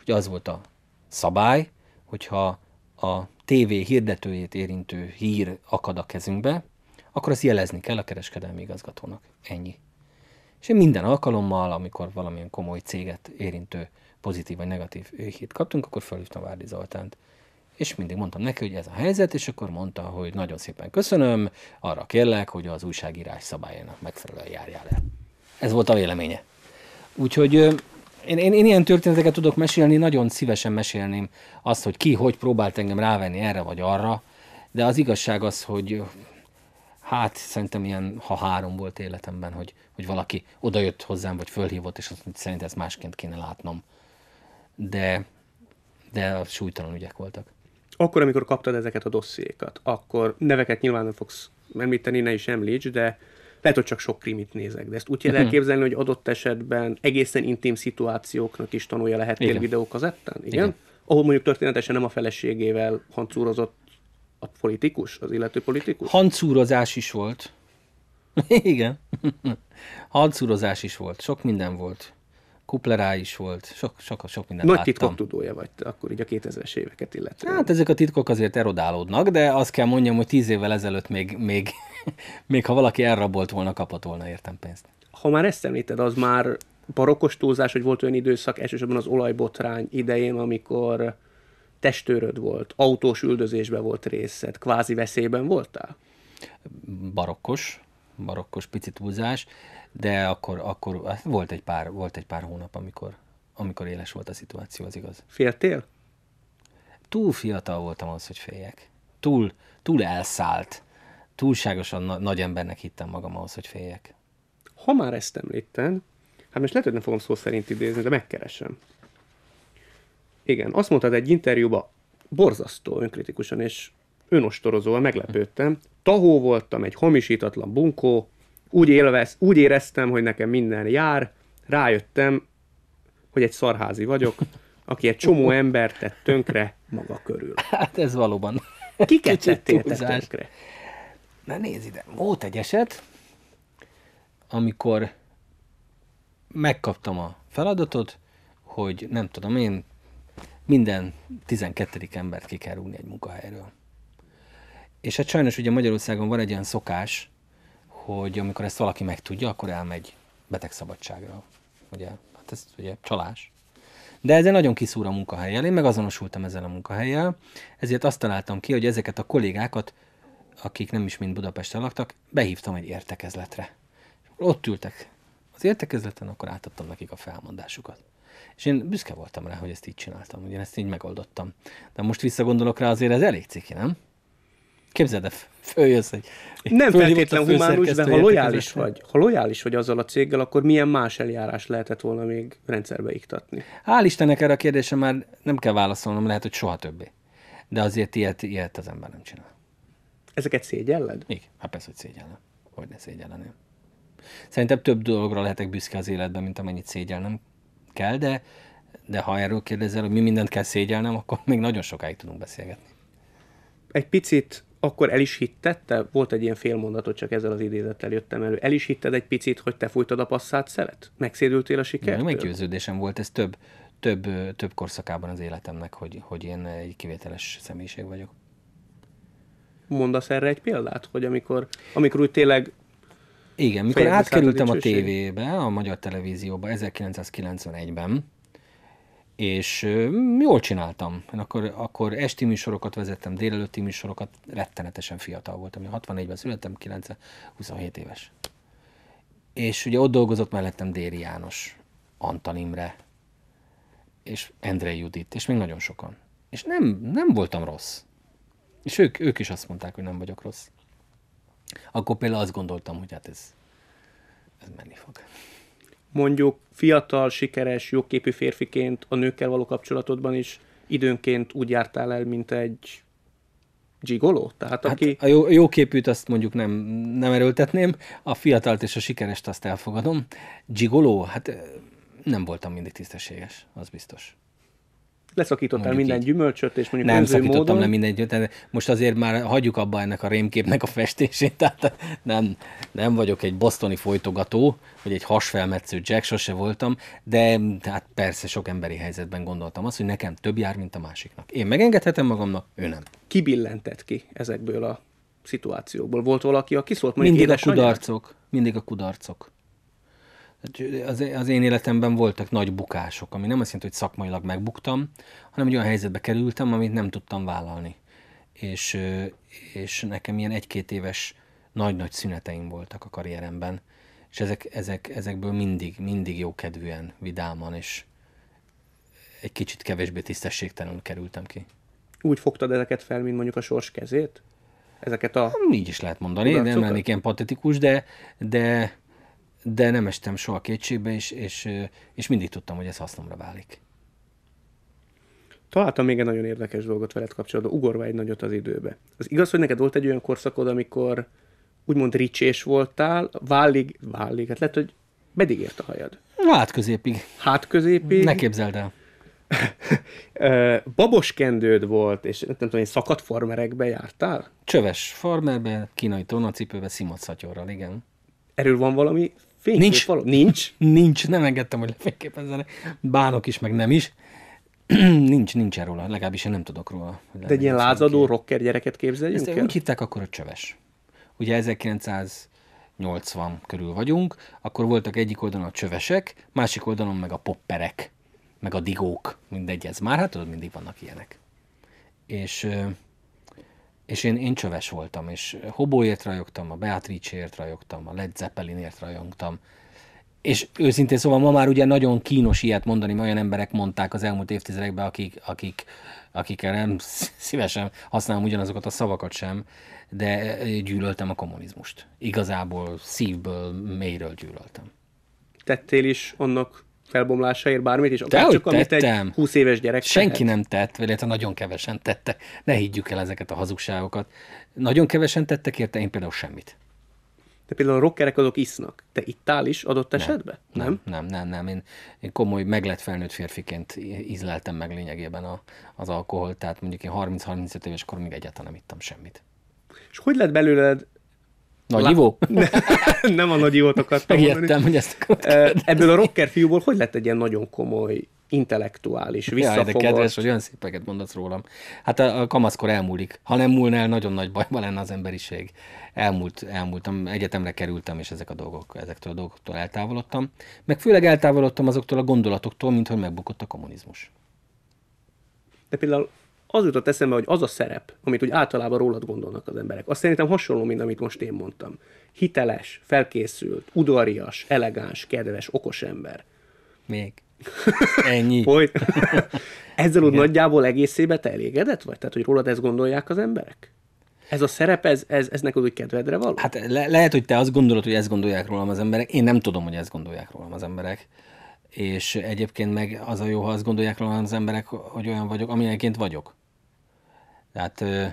Ugye az volt a szabály, hogyha a TV hirdetőjét érintő hír akad a kezünkbe, akkor azt jelezni kell a kereskedelmi igazgatónak. Ennyi. És én minden alkalommal, amikor valamilyen komoly céget érintő pozitív vagy negatív hírt kaptunk, akkor felhívtam Várdi Zoltánt. És mindig mondtam neki, hogy ez a helyzet, és akkor mondta, hogy nagyon szépen köszönöm, arra kérlek, hogy az újságírás szabályának megfelelően járjál el. Ez volt a véleménye. Úgyhogy én, én, én ilyen történeteket tudok mesélni, nagyon szívesen mesélném azt, hogy ki, hogy próbált engem rávenni erre vagy arra, de az igazság az, hogy hát szerintem ilyen, ha három volt életemben, hogy, hogy valaki odajött hozzám, vagy fölhívott, és azt mondta, szerint ezt másként kéne látnom. De, de a súlytalan ügyek voltak.
Akkor, amikor kaptad ezeket a dossziékat, akkor neveket nyilván nem fogsz említeni, ne is említs, de lehet, hogy csak sok krimit nézek, de ezt úgy kell uh-huh. elképzelni, hogy adott esetben egészen intim szituációknak is tanulja lehettél Igen. videókazettán? Igen? Igen. Ahol mondjuk történetesen nem a feleségével hancúrozott a politikus, az illető politikus?
Hancúrozás is volt. (laughs) Igen. (laughs) Hancúrozás is volt. Sok minden volt. Kuplerá is
volt, sok, sok, sok minden Nagy láttam. titkok tudója vagy akkor így a 2000-es éveket illetően. Hát ezek a titkok azért erodálódnak,
de azt kell mondjam, hogy tíz évvel ezelőtt még, még, (laughs) még ha valaki elrabolt volna, kapott volna értem pénzt.
Ha már ezt említed, az már barokos túlzás, hogy volt olyan időszak, elsősorban az olajbotrány idején, amikor testőröd volt, autós üldözésbe volt részed, kvázi veszélyben voltál?
Barokkos, barokkos pici túlzás de akkor, akkor hát volt, egy pár, volt egy pár hónap, amikor, amikor éles volt a szituáció, az igaz. Féltél? Túl fiatal voltam az hogy féljek. Túl, túl elszállt. Túlságosan na- nagy embernek hittem magam ahhoz, hogy féljek.
Ha már ezt említem, hát most lehet, hogy nem fogom szó szerint idézni, de megkeresem. Igen, azt mondtad egy interjúban, borzasztó önkritikusan és önostorozóan meglepődtem. Tahó voltam, egy hamisítatlan bunkó, úgy, élvez, úgy éreztem, hogy nekem minden jár, rájöttem, hogy egy szarházi vagyok, aki egy csomó embert tett tönkre maga körül. Hát ez valóban. Kiket tettél te tönkre?
Na nézd ide, volt egy eset, amikor megkaptam a feladatot, hogy nem tudom én, minden 12. embert ki kell rúgni egy munkahelyről. És hát sajnos ugye Magyarországon van egy olyan szokás, hogy amikor ezt valaki megtudja, akkor elmegy betegszabadságra. Ugye, hát ez ugye csalás. De ez egy nagyon kiszúr a munkahelyel. Én meg azonosultam ezzel a munkahelyel, ezért azt találtam ki, hogy ezeket a kollégákat, akik nem is mind Budapesten laktak, behívtam egy értekezletre. Ott ültek az értekezleten, akkor átadtam nekik a felmondásukat. És én büszke voltam rá, hogy ezt így csináltam, hogy én ezt így megoldottam. De most visszagondolok rá, azért ez elég ciki, nem? Képzeld, följössz egy... nem feltétlen humánus, de ha lojális vagy,
ha lojális vagy azzal a céggel, akkor milyen más eljárás lehetett volna még rendszerbe iktatni?
Hál' Istennek erre a kérdésre már nem kell válaszolnom, lehet, hogy soha többé. De azért ilyet, ilyet az ember nem csinál. Ezeket szégyelled? Igen, hát persze, hogy szégyellem. Hogy ne szégyelleném. Szerintem több dologra lehetek büszke az életben, mint amennyit szégyellnem kell, de, de ha erről kérdezel, hogy mi mindent kell szégyelnem, akkor még nagyon sokáig tudunk beszélgetni.
Egy picit akkor el is hittette, volt egy ilyen félmondatot, csak ezzel az idézettel jöttem elő, el is hitted egy picit, hogy te fújtad a passzát szelet? Megszédültél a sikertől? Meggyőződésem
volt, ez több, több, több korszakában az életemnek, hogy, hogy én egy kivételes személyiség vagyok.
Mondasz erre egy példát, hogy amikor, amikor úgy tényleg igen, mikor átkerültem a tévébe,
a magyar televízióba 1991-ben, és jól csináltam. Én akkor, akkor esti műsorokat vezettem, délelőtti műsorokat, rettenetesen fiatal voltam. Én 64-ben születtem, 9 27 éves. És ugye ott dolgozott mellettem Déri János, Antal Imre, és Endre Judit, és még nagyon sokan. És nem, nem voltam rossz. És ők, ők is azt mondták, hogy nem vagyok rossz. Akkor például azt gondoltam, hogy hát
ez, ez menni fog mondjuk fiatal, sikeres, jóképű férfiként a nőkkel való kapcsolatodban is időnként úgy jártál el, mint egy gigoló? Tehát hát aki... A
jó, jó képűt azt mondjuk nem, nem erőltetném, a fiatalt és a sikerest azt elfogadom. Gigoló? Hát nem voltam mindig tisztességes,
az biztos leszakítottál mondjuk minden így. gyümölcsöt, és mondjuk Nem szakítottam módon. le minden
gyümölcsöt, most azért már hagyjuk abba ennek a rémképnek a festését, (laughs) tehát nem, nem vagyok egy bosztoni folytogató, vagy egy hasfelmetsző jack, sose voltam, de hát persze sok emberi helyzetben gondoltam azt, hogy nekem több jár, mint a másiknak. Én megengedhetem magamnak, ő nem.
Kibillentett ki ezekből a szituációkból? Volt valaki, aki szólt mondjuk Mindig a kudarcok.
Mindig a kudarcok. Hát, az, az én életemben voltak nagy bukások, ami nem azt jelenti, hogy szakmailag megbuktam, hanem egy olyan helyzetbe kerültem, amit nem tudtam vállalni. És, és nekem ilyen egy-két éves nagy-nagy szüneteim voltak a karrieremben, és ezek, ezek, ezekből mindig, mindig jókedvűen, vidáman, és egy kicsit kevésbé tisztességtelenül kerültem ki.
Úgy fogtad ezeket fel, mint mondjuk a sors kezét? Ezeket a... Így is lehet mondani, nem lennék ilyen patetikus, de,
de de nem estem soha kétségbe, és, és, és mindig tudtam, hogy ez hasznomra
válik. Találtam még egy nagyon érdekes dolgot veled kapcsolatban, ugorva egy nagyot az időbe. Az igaz, hogy neked volt egy olyan korszakod, amikor úgymond ricsés voltál, vállig, vállig, hát lehet, hogy meddig ért a hajad? Hát középig.
Hát középig. Ne
képzeld el. (laughs) Babos kendőd volt, és nem tudom, én szakadt farmerekbe jártál? Csöves farmerbe,
kínai tónacipőbe, szimot igen. Erről
van valami Fénykép nincs. Való? Nincs?
Nincs, nem engedtem, hogy lefényképezzenek. Bánok is, meg nem is. (clears throat) nincs, nincs róla, legalábbis én nem tudok róla. De egy ilyen lázadó ki. rocker gyereket képzeljünk Ezt el? Úgy hitták akkor, a csöves. Ugye 1980 80 körül vagyunk, akkor voltak egyik oldalon a csövesek, másik oldalon meg a popperek, meg a digók, mindegy ez már, hát tudod, mindig vannak ilyenek. És és én, én csöves voltam, és Hobóért rajogtam, a Beatriceért rajogtam, a Led Zeppelinért rajongtam, és őszintén szóval ma már ugye nagyon kínos ilyet mondani, olyan emberek mondták az elmúlt évtizedekben, akik, akik, akikkel nem (laughs) szívesen használom ugyanazokat a szavakat sem, de gyűlöltem a kommunizmust. Igazából szívből,
mélyről gyűlöltem. Tettél is annak felbomlásáért bármit is, akár csak amit tettem.
egy 20 éves gyerek Senki tehet. nem tett, illetve nagyon kevesen tettek. Ne higgyük el ezeket a hazugságokat. Nagyon kevesen tettek érte, én például semmit. De például a rockerek azok isznak. Te ittál is adott esetben? Nem, nem, nem, nem. nem. Én, én komoly, meglett felnőtt férfiként ízleltem meg lényegében a, az alkohol, tehát mondjuk én 30-35 éves kor még egyáltalán nem ittam semmit.
És hogy lett belőled nagy Lá... ivó? (laughs) nem a nagy ivót akartam Megijedtem, mondani. hogy ezt Ebből a rocker fiúból hogy lett egy ilyen nagyon komoly intellektuális, visszafogott. Ja, de kedves, hogy
olyan szépeket mondasz rólam. Hát a, a kamaszkor elmúlik. Ha nem múlna el, nagyon nagy bajban lenne az emberiség. Elmúlt, elmúltam, egyetemre kerültem, és ezek a dolgok, ezektől a dolgoktól eltávolodtam. Meg főleg eltávolodtam azoktól a gondolatoktól, mint hogy
megbukott a kommunizmus. De például az jutott eszembe, hogy az a szerep, amit úgy általában rólad gondolnak az emberek, azt szerintem hasonló, mint amit most én mondtam. Hiteles, felkészült, udvarias, elegáns, kedves, okos ember. Még. Ennyi. hogy? (laughs) (laughs) Ezzel úgy nagyjából egészében te elégedett vagy? Tehát, hogy rólad ezt gondolják az emberek? Ez a szerep, ez, ez, ez neked úgy kedvedre való? Hát le, lehet, hogy te azt gondolod, hogy ezt
gondolják rólam az emberek. Én nem tudom, hogy ezt gondolják rólam az emberek és egyébként meg az a jó, ha azt gondolják rólam az emberek, hogy olyan vagyok, amilyenként vagyok. Tehát ö,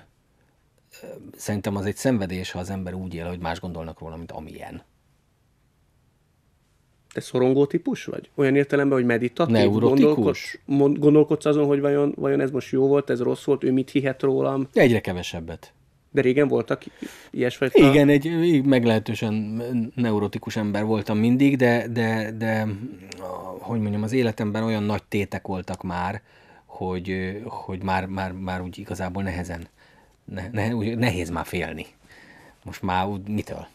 ö, szerintem az egy szenvedés, ha az ember úgy él, hogy más gondolnak róla, mint amilyen.
Te szorongó típus vagy? Olyan értelemben, hogy meditatív? Neurotikus? Gondolkod, gondolkodsz azon, hogy vajon, vajon ez most jó volt, ez rossz volt, ő mit hihet rólam? Egyre kevesebbet. De régen voltak ilyesfajta... Igen,
egy meglehetősen neurotikus ember voltam mindig, de, de, de hogy mondjam, az életemben olyan nagy tétek voltak már, hogy, hogy már, már, már úgy igazából nehezen, ne, ne, úgy nehéz már félni. Most már úgy mitől?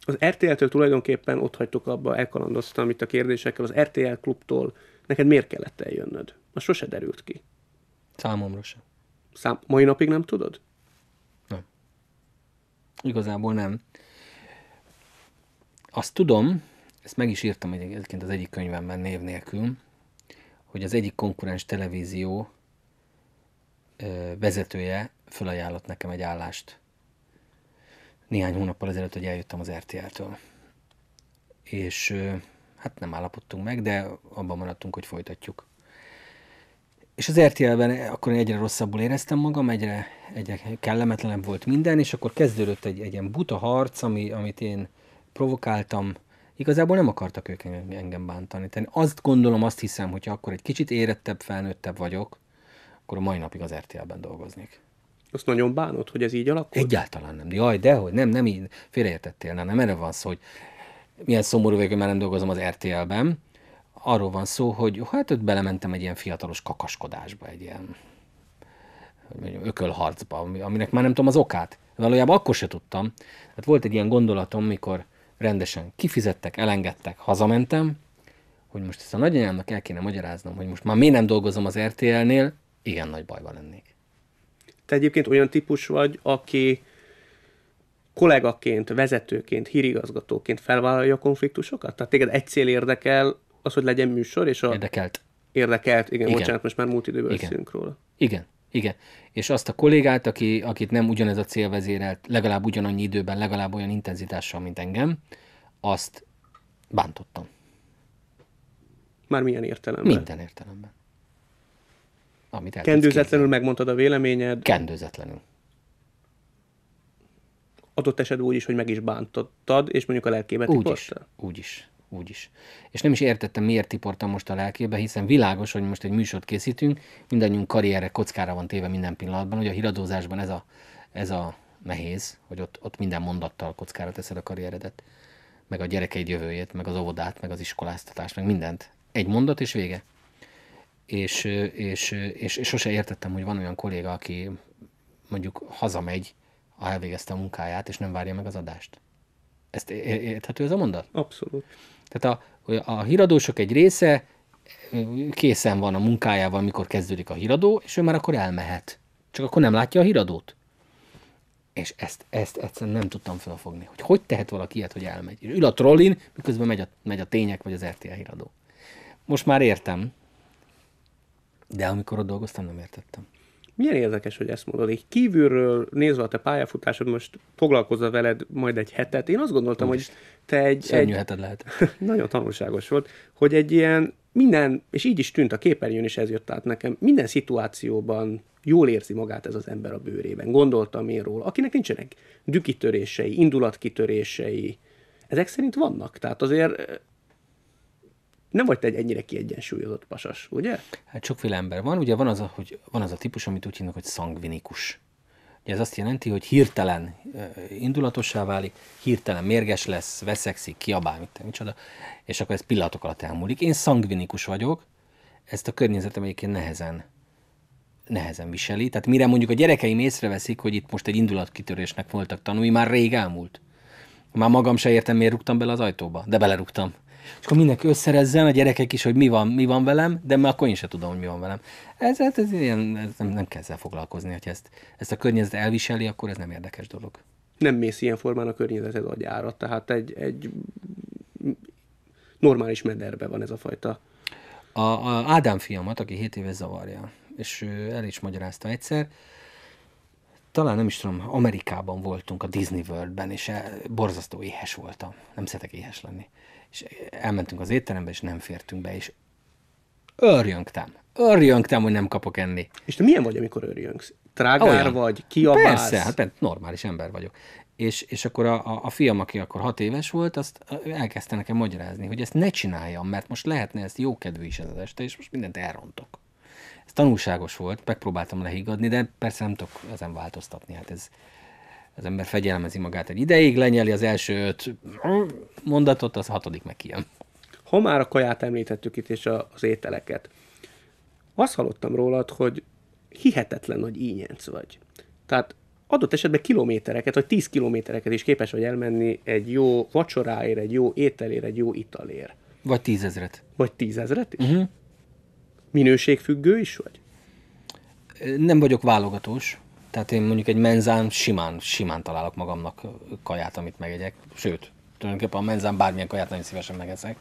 Az RTL-től tulajdonképpen ott hagytuk abba, elkalandoztam itt a kérdésekkel, az RTL klubtól neked miért kellett eljönnöd? Az sose derült ki. Számomra sem. Szám... Mai napig nem tudod?
Nem. Igazából nem. Azt tudom, ezt meg is írtam egyébként az egyik könyvemben név nélkül, hogy az egyik konkurens televízió vezetője fölajánlott nekem egy állást. Néhány hónappal ezelőtt, hogy eljöttem az RTL-től. És hát nem állapodtunk meg, de abban maradtunk, hogy folytatjuk. És az RTL-ben akkor egyre rosszabbul éreztem magam, egyre, egyre kellemetlenebb volt minden, és akkor kezdődött egy, egy ilyen buta harc, ami, amit én provokáltam, igazából nem akartak ők engem bántani. Tehát azt gondolom, azt hiszem, hogy akkor egy kicsit érettebb, felnőttebb vagyok, akkor a mai napig az RTL-ben dolgoznék. Azt nagyon bánod, hogy
ez így alakult?
Egyáltalán nem. Jaj, hogy nem, nem így, félreértettél, nem, nem erre van szó, hogy milyen szomorú végül, mert nem dolgozom az RTL-ben. Arról van szó, hogy hát ott belementem egy ilyen fiatalos kakaskodásba, egy ilyen mondjam, ökölharcba, aminek már nem tudom az okát. Valójában akkor se tudtam. Hát volt egy ilyen gondolatom, mikor rendesen kifizettek, elengedtek, hazamentem, hogy most ezt a nagyanyámnak el kéne magyaráznom, hogy most már miért nem dolgozom az RTL-nél,
igen nagy bajba lennék. Te egyébként olyan típus vagy, aki kollégaként, vezetőként, hírigazgatóként felvállalja a konfliktusokat? Tehát téged egy cél érdekel, az, hogy legyen műsor, és a... Érdekelt. Érdekelt, igen, igen. bocsánat, most már múlt időből igen. róla. Igen. Igen. És azt a kollégát,
aki, akit nem ugyanez a cél vezérelt, legalább ugyanannyi időben, legalább olyan intenzitással, mint engem, azt bántottam.
Már milyen értelemben? Minden értelemben. Amit Kendőzetlenül megmondtad a véleményed? Kendőzetlenül. Adott esetben úgy is, hogy meg is bántottad, és mondjuk a lelkébe Úgy is.
Úgy is úgyis. És nem is értettem, miért tiportam most a lelkébe, hiszen világos, hogy most egy műsort készítünk, mindannyiunk karriere kockára van téve minden pillanatban, hogy a híradózásban ez a, ez a nehéz, hogy ott, ott minden mondattal kockára teszed a karrieredet, meg a gyerekeid jövőjét, meg az óvodát, meg az iskoláztatást, meg mindent. Egy mondat és vége. És, és, és, és sose értettem, hogy van olyan kolléga, aki mondjuk hazamegy, ha elvégezte a munkáját, és nem várja meg az adást. Ezt érthető ez a mondat? Abszolút. Tehát a, a híradósok egy része készen van a munkájával, mikor kezdődik a híradó, és ő már akkor elmehet. Csak akkor nem látja a híradót. És ezt, ezt egyszerűen nem tudtam felfogni, hogy hogy tehet valaki ilyet, hogy elmegy. És ül a trollin, miközben megy a, megy a tények, vagy az RTL híradó. Most már értem, de amikor ott dolgoztam, nem értettem.
Milyen érdekes, hogy ezt mondod. Így kívülről nézve a te pályafutásod, most foglalkozza veled majd egy hetet. Én azt gondoltam, Úgy hogy te egy... Szörnyű egy, heted lehet. (laughs) nagyon tanulságos volt, hogy egy ilyen minden, és így is tűnt a képernyőn, és ez jött át nekem, minden szituációban jól érzi magát ez az ember a bőrében. Gondoltam én róla, akinek nincsenek dükitörései, indulatkitörései, ezek szerint vannak. Tehát azért nem vagy te egy ennyire kiegyensúlyozott pasas,
ugye? Hát sokféle ember van. Ugye van az a, hogy van az a típus, amit úgy hívnak, hogy szangvinikus. Ugye ez azt jelenti, hogy hirtelen indulatossá válik, hirtelen mérges lesz, veszekszik, kiabál, mit, micsoda, és akkor ez pillanatok alatt elmúlik. Én szangvinikus vagyok, ezt a környezetem egyébként nehezen nehezen viseli. Tehát mire mondjuk a gyerekeim észreveszik, hogy itt most egy indulatkitörésnek voltak tanulni, már rég elmúlt. Már magam se értem, miért rúgtam bele az ajtóba, de belerúgtam. És akkor mindenki összerezzen, a gyerekek is, hogy mi van, mi van velem, de már akkor én sem tudom, hogy mi van velem. Ez, ez, hát ez ilyen, ez nem, nem kell ezzel foglalkozni, hogy ezt, ezt a környezet elviseli, akkor ez nem érdekes dolog.
Nem mész ilyen formán a környezeted agyára, tehát egy, egy normális mederbe van ez a fajta.
A, a Ádám fiamat, aki 7 éve zavarja, és ő el is magyarázta egyszer, talán nem is tudom, Amerikában voltunk a Disney World-ben és eh, borzasztó éhes voltam. Nem szeretek éhes lenni és elmentünk az étterembe, és nem fértünk be, és örjöngtem. Örjöngtem, hogy nem kapok enni. És te milyen vagy, amikor örjöngsz? Trágár Olyan. vagy, kiabálsz? Persze, hát persze, normális ember vagyok. És, és akkor a, a fiam, aki akkor hat éves volt, azt elkezdte nekem magyarázni, hogy ezt ne csináljam, mert most lehetne ezt jókedvű is ez az este, és most mindent elrontok. Ez tanulságos volt, megpróbáltam lehigadni, de persze nem tudok ezen változtatni, hát ez, az ember fegyelmezi magát egy ideig, lenyeli az első öt
mondatot, az hatodik meg ilyen. Ha már a kaját említettük itt, és a, az ételeket. Azt hallottam rólad, hogy hihetetlen nagy ínyenc vagy. Tehát adott esetben kilométereket, vagy tíz kilométereket is képes vagy elmenni egy jó vacsoráért, egy jó ételért, egy jó italért. Vagy tízezret. Vagy tízezret is? Uh-huh.
Minőségfüggő is vagy? Nem vagyok válogatós. Tehát én mondjuk egy menzán simán, simán találok magamnak kaját, amit megegyek. Sőt, tulajdonképpen a menzán bármilyen kaját nagyon szívesen megeszek.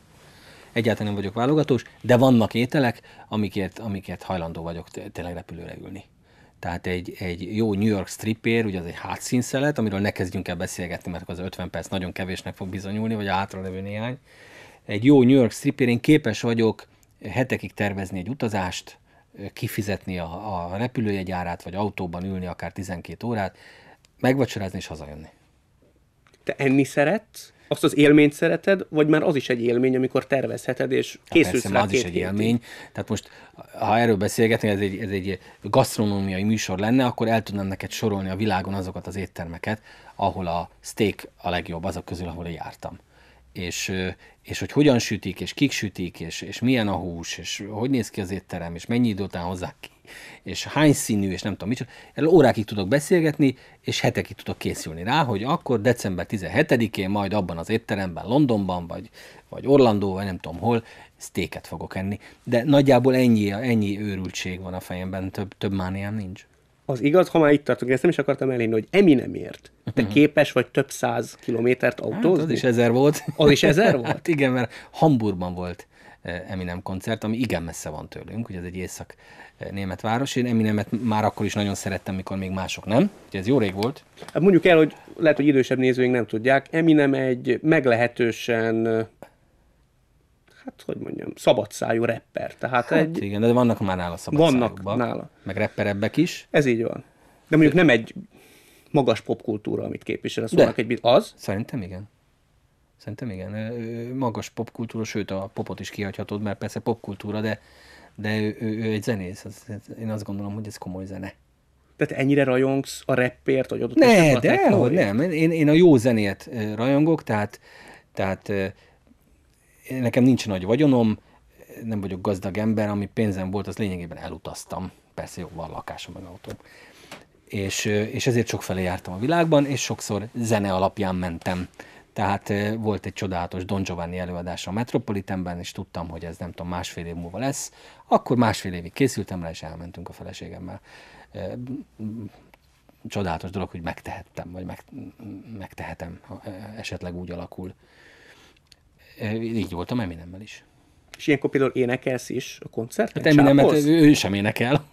Egyáltalán nem vagyok válogatós, de vannak ételek, amikért, amikért hajlandó vagyok tényleg repülőre ülni. Tehát egy, egy jó New York stripér, ugye az egy hátszínszelet, amiről ne kezdjünk el beszélgetni, mert az 50 perc nagyon kevésnek fog bizonyulni, vagy a hátra levő néhány. Egy jó New York stripér, én képes vagyok hetekig tervezni egy utazást, kifizetni a, a repülőjegyárát, vagy autóban ülni akár 12 órát, megvacsorázni és hazajönni.
Te enni szeretsz? Azt az élményt szereted, vagy már az is egy élmény, amikor tervezheted, és hát készülsz Persze, rá az két is egy élmény. Hétig. Tehát most,
ha erről beszélgetnénk, ez egy, ez egy gasztronómiai műsor lenne, akkor el tudnám neked sorolni a világon azokat az éttermeket, ahol a steak a legjobb, azok közül, ahol jártam. És, és hogy hogyan sütik, és kik sütik, és, és milyen a hús, és hogy néz ki az étterem, és mennyi idő után hozzák ki, és hány színű, és nem tudom micsoda. Erről órákig tudok beszélgetni, és hetekig tudok készülni rá, hogy akkor december 17-én majd abban az étteremben, Londonban, vagy, vagy Orlandó, vagy nem tudom hol, sztéket fogok enni. De nagyjából ennyi, ennyi őrültség van a fejemben, több, több mániám nincs
az igaz, ha már itt tartunk, ezt nem is akartam elérni, hogy Eminemért. Te uh-huh. képes vagy több száz kilométert hát, autózni? Hát, az is ezer volt. Az is ezer volt? (laughs) hát
igen, mert Hamburgban volt eh, Eminem koncert, ami igen messze van tőlünk, ugye ez egy észak német város. Én Eminemet már akkor is nagyon szerettem, mikor még mások nem.
Ugye ez jó rég volt. Hát mondjuk el, hogy lehet, hogy idősebb nézőink nem tudják, Eminem egy meglehetősen hát hogy mondjam, szabadszájú rapper. Tehát hát egy... igen, de vannak már nála szabadszájúban. Vannak nála. Meg rapperebbek is. Ez így van. De mondjuk nem egy magas popkultúra, amit képvisel, az De egy az. Szerintem igen. Szerintem
igen. Magas popkultúra, sőt a popot is kihagyhatod, mert persze popkultúra, de, de ő, ő, ő egy zenész. Én azt gondolom, hogy ez komoly zene.
Tehát ennyire rajongsz a
rappért, hogy adott Ne, de hogy nem. Én, én a jó zenét rajongok, tehát, tehát nekem nincs nagy vagyonom, nem vagyok gazdag ember, ami pénzem volt, az lényegében elutaztam. Persze jó, van lakásom, meg autóm. És, és ezért sokfelé jártam a világban, és sokszor zene alapján mentem. Tehát volt egy csodálatos Don Giovanni előadás a Metropolitanben, és tudtam, hogy ez nem tudom, másfél év múlva lesz. Akkor másfél évig készültem rá, és elmentünk a feleségemmel. Csodálatos dolog, hogy megtehettem, vagy meg, megtehetem, ha esetleg úgy alakul.
E, így voltam Eminemmel is. És ilyenkor például énekelsz is a koncerten? Hát Eminemet ő
sem énekel.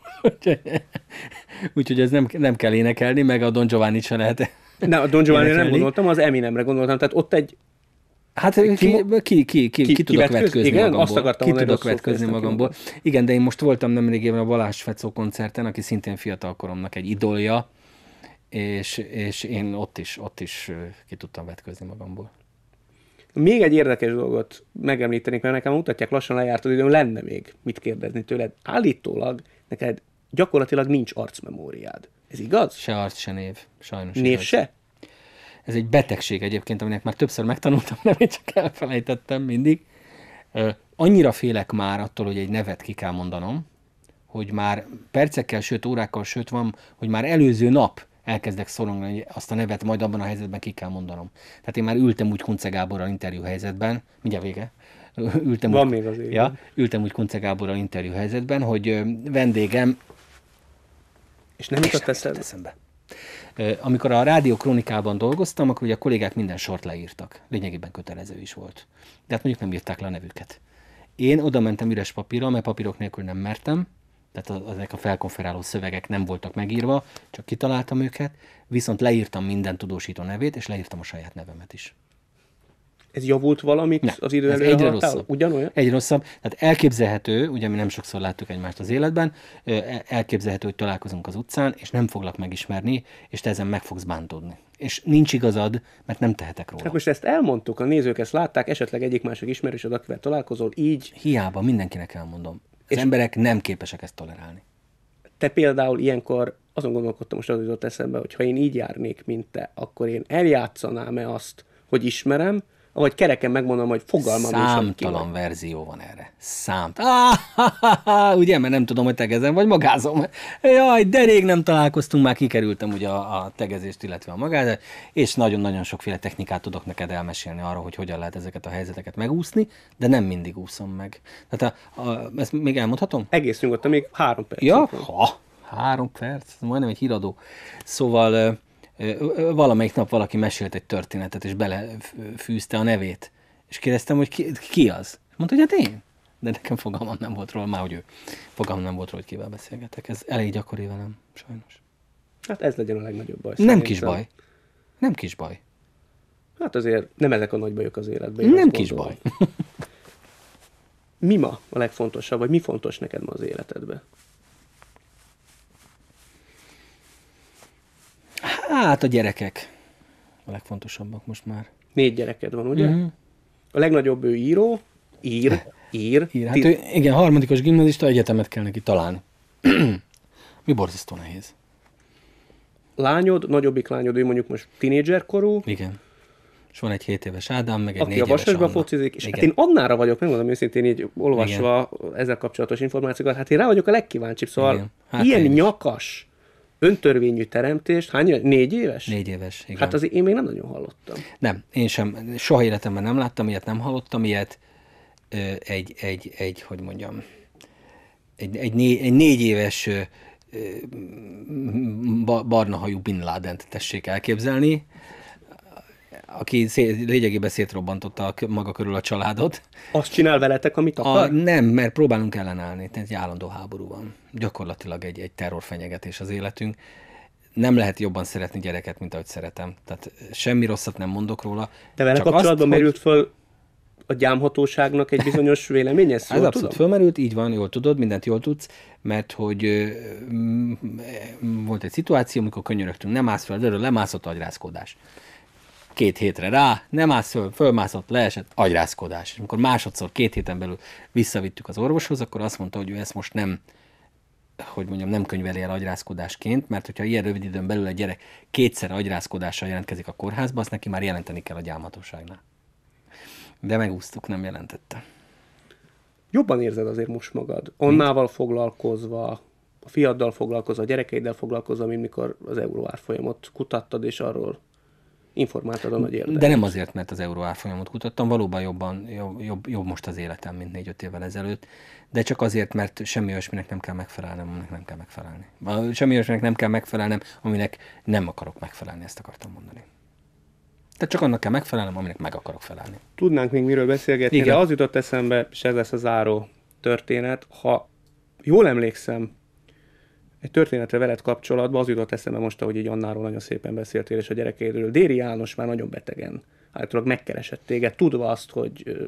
(laughs) Úgyhogy ez nem, nem kell énekelni, meg a Don Giovanni se lehet Na, a Don Giovanni nem gondoltam, az Eminemre gondoltam. Tehát ott egy Hát ki, ki, ki, ki, ki, ki tudok vetközni igen, magamból. Azt akartam ki tudok vetkőzni magamból. Igen, de én most voltam nemrégében a Balázs Fecó koncerten, aki szintén fiatalkoromnak egy idolja, és, és én ott is, ott is ki tudtam vetközni magamból.
Még egy érdekes dolgot megemlítenék, mert nekem mutatják lassan lejárt az időm, lenne még mit kérdezni tőled. Állítólag neked gyakorlatilag nincs arcmemóriád. Ez igaz? Se arc, se név, sajnos. Név igaz. se?
Ez egy betegség egyébként, aminek már többször megtanultam, nem én csak elfelejtettem mindig. Annyira félek már attól, hogy egy nevet ki kell mondanom, hogy már percekkel, sőt órákkal, sőt van, hogy már előző nap elkezdek szorongani, hogy azt a nevet majd abban a helyzetben ki kell mondanom. Tehát én már ültem úgy Kunce Gáborral interjú helyzetben, mindjárt vége, (laughs) ültem, Van úgy, még az égen. ja, ültem úgy Kunce Gáborral interjú helyzetben, hogy vendégem, és nem jutott eszembe. eszembe. Amikor a Rádió Krónikában dolgoztam, akkor ugye a kollégák minden sort leírtak. Lényegében kötelező is volt. De hát mondjuk nem írták le a nevüket. Én oda mentem üres papírral, mert papírok nélkül nem mertem, tehát ezek a felkonferáló szövegek nem voltak megírva, csak kitaláltam őket, viszont leírtam minden tudósító nevét, és leírtam a saját nevemet is. Ez
javult valamit ne, az idő előre? Egyre rosszabb.
Ugyanolyan? Egyre rosszabb. Tehát elképzelhető, ugye mi nem sokszor láttuk egymást az életben, e, elképzelhető, hogy találkozunk az utcán, és nem foglak megismerni, és te ezen meg fogsz bántódni. És nincs igazad, mert nem tehetek
róla. Hát most ezt elmondtuk, a nézők ezt látták, esetleg egyik másik ismerős, az, akivel találkozol, így. Hiába,
mindenkinek elmondom és emberek nem képesek ezt tolerálni.
Te például ilyenkor azon gondolkodtam, most az jutott eszembe, hogy ha én így járnék, mint te, akkor én eljátszanám-e azt, hogy ismerem, ahogy kereken megmondom, hogy fogalmam Számtalan is,
verzió van erre.
Számtalan.
Ah, ha, ha, ha, ugye, mert nem tudom, hogy tegezem, vagy magázom. Jaj, de rég nem találkoztunk, már kikerültem ugye a, a tegezést, illetve a magázat, és nagyon-nagyon sokféle technikát tudok neked elmesélni arra, hogy hogyan lehet ezeket a helyzeteket megúszni, de nem mindig úszom meg. Tehát a, a, ezt még elmondhatom?
Egész nyugodtan, még három perc. Ja,
ha, három perc, majdnem egy híradó. Szóval valamelyik nap valaki mesélt egy történetet, és belefűzte a nevét. És kérdeztem, hogy ki, ki az?
Mondta, hogy hát én.
De nekem fogalmam nem volt róla, már hogy ő. Fogalmam nem volt róla, hogy kivel beszélgetek. Ez elég gyakori velem, sajnos.
Hát ez legyen a legnagyobb baj. Nem szerintem. kis baj. Nem kis baj. Hát azért nem ezek a nagy bajok az életben. Nem kis gondolom. baj. (laughs) mi ma a legfontosabb, vagy mi fontos neked ma az életedben?
Hát a gyerekek
a legfontosabbak most már. Négy gyereked van, ugye? Mm-hmm. A legnagyobb ő író, ír, ír. ír. Hát ő,
igen, harmadikos gimnazista, egyetemet kell neki találni. (clears throat) Mi borzasztó nehéz.
Lányod, nagyobbik lányod, ő mondjuk most korú.
Igen. És van egy 7 éves Ádám, meg egy Aki 4 a vasasban focizik, és hát Igen. hát
én annára vagyok, megmondom őszintén így olvasva Igen. ezzel kapcsolatos információkat, hát én rá vagyok a legkíváncsibb, szóval Hát ilyen nyakas öntörvényű teremtést, hány éves? Négy éves? Négy éves, igen. Hát azért én még nem nagyon hallottam. Nem, én sem. Soha életemben nem
láttam ilyet, nem hallottam ilyet. Egy, egy, egy hogy mondjam, egy, egy, né, egy négy éves barna hajú Bin Laden-t tessék elképzelni, aki szé- lényegében szétrobbantotta a, maga körül a családot. Azt csinál veletek, amit akar? A, nem, mert próbálunk ellenállni, tehát egy állandó háború van. Gyakorlatilag egy, egy terrorfenyegetés az életünk. Nem lehet jobban szeretni gyereket, mint ahogy szeretem. Tehát semmi rosszat nem mondok róla. De vele kapcsolatban azt, merült
föl a gyámhatóságnak egy bizonyos véleménye? Ez abszolút
fölmerült, így van, jól tudod, mindent jól tudsz, mert hogy m- m- volt egy szituáció, amikor könyörögtünk, nem állsz fel, de lemászott agyrázkodás két hétre rá, nem állsz föl, fölmászott, leesett, agyrázkodás. És amikor másodszor, két héten belül visszavittük az orvoshoz, akkor azt mondta, hogy ő ezt most nem hogy mondjam, nem könyveli el agyrázkodásként, mert hogyha ilyen rövid időn belül egy gyerek kétszer agyrázkodással jelentkezik a kórházba, azt neki már jelenteni kell a gyámhatóságnál. De megúsztuk, nem jelentette.
Jobban érzed azért most magad, onnával foglalkozva, a fiaddal foglalkozva, a gyerekeiddel foglalkozva, mint mikor az euróárfolyamot kutattad, és arról informáltad a nagy érdekel. De nem
azért, mert az euró árfolyamot kutattam, valóban jobban, jobb, jobb, jobb most az életem, mint négy-öt évvel ezelőtt, de csak azért, mert semmi olyasminek nem kell megfelelnem, aminek nem kell megfelelni. Semmi olyasminek nem kell megfelelnem, aminek nem akarok megfelelni, ezt akartam mondani. Tehát csak annak kell megfelelnem, aminek meg akarok felelni.
Tudnánk még miről beszélgetni, Igen. de az jutott eszembe, és ez lesz a záró történet, ha jól emlékszem, egy történetre veled kapcsolatban az jutott eszembe most, ahogy így Annáról nagyon szépen beszéltél, és a gyerekéről. Déri János már nagyon betegen általában megkeresett téged, tudva azt, hogy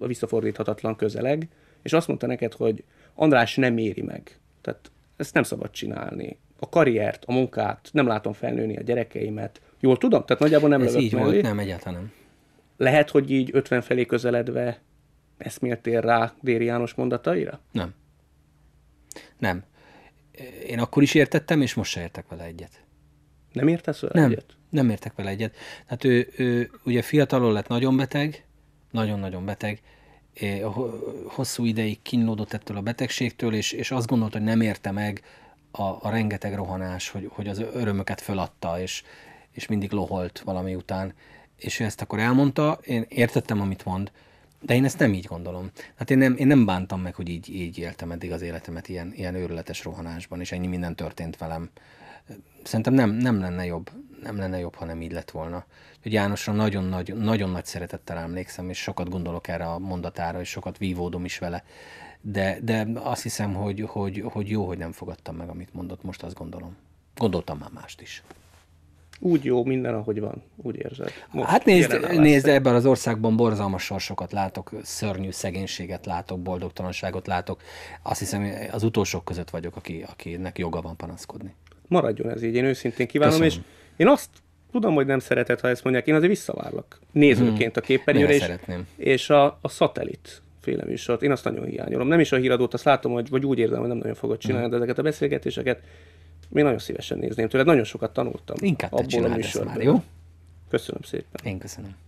a visszafordíthatatlan közeleg, és azt mondta neked, hogy András nem éri meg. Tehát ezt nem szabad csinálni. A karriert, a munkát, nem látom felnőni a gyerekeimet. Jól tudom? Tehát nagyjából nem Ez így mellé. volt, nem, egyáltalán nem. Lehet, hogy így 50 felé közeledve eszméltél rá Déri János mondataira? Nem.
Nem én akkor is értettem, és most se értek vele egyet. Nem értesz vele nem, egyet? Nem értek vele egyet. Hát ő, ő ugye fiatalon lett nagyon beteg, nagyon-nagyon beteg, hosszú ideig kínlódott ettől a betegségtől, és, és azt gondolt, hogy nem érte meg a, a rengeteg rohanás, hogy, hogy az örömöket föladta, és, és mindig loholt valami után. És ő ezt akkor elmondta, én értettem, amit mond, de én ezt nem így gondolom. Hát én nem, én nem bántam meg, hogy így, így éltem eddig az életemet ilyen, ilyen őrületes rohanásban, és ennyi minden történt velem. Szerintem nem, nem lenne jobb, nem lenne jobb, ha nem így lett volna. Hogy Jánosra nagyon nagy, nagyon nagy szeretettel emlékszem, és sokat gondolok erre a mondatára, és sokat vívódom is vele. De, de azt hiszem, hogy, hogy, hogy jó, hogy nem fogadtam meg, amit mondott, most azt gondolom. Gondoltam már mást
is. Úgy jó minden, ahogy van, úgy érzed. Most hát nézd, nézd, ebben az
országban borzalmas sorsokat látok, szörnyű szegénységet látok, boldogtalanságot látok. Azt hiszem, az utolsók között vagyok, aki, akinek joga van panaszkodni.
Maradjon ez így, én őszintén kívánom, Köszönöm. és én azt tudom, hogy nem szeretett, ha ezt mondják, én azért visszavárlak nézőként a mhm. képernyőre, és, szeretném. és a, a szatellit féle műsort, én azt nagyon hiányolom. Nem is a híradót, azt látom, hogy, vagy úgy érzem, hogy nem nagyon fogod csinálni hmm. ezeket a beszélgetéseket, még nagyon szívesen nézném tőled, nagyon sokat tanultam. Inkább te abból a műsorban. Már, jó? Köszönöm szépen. Én köszönöm.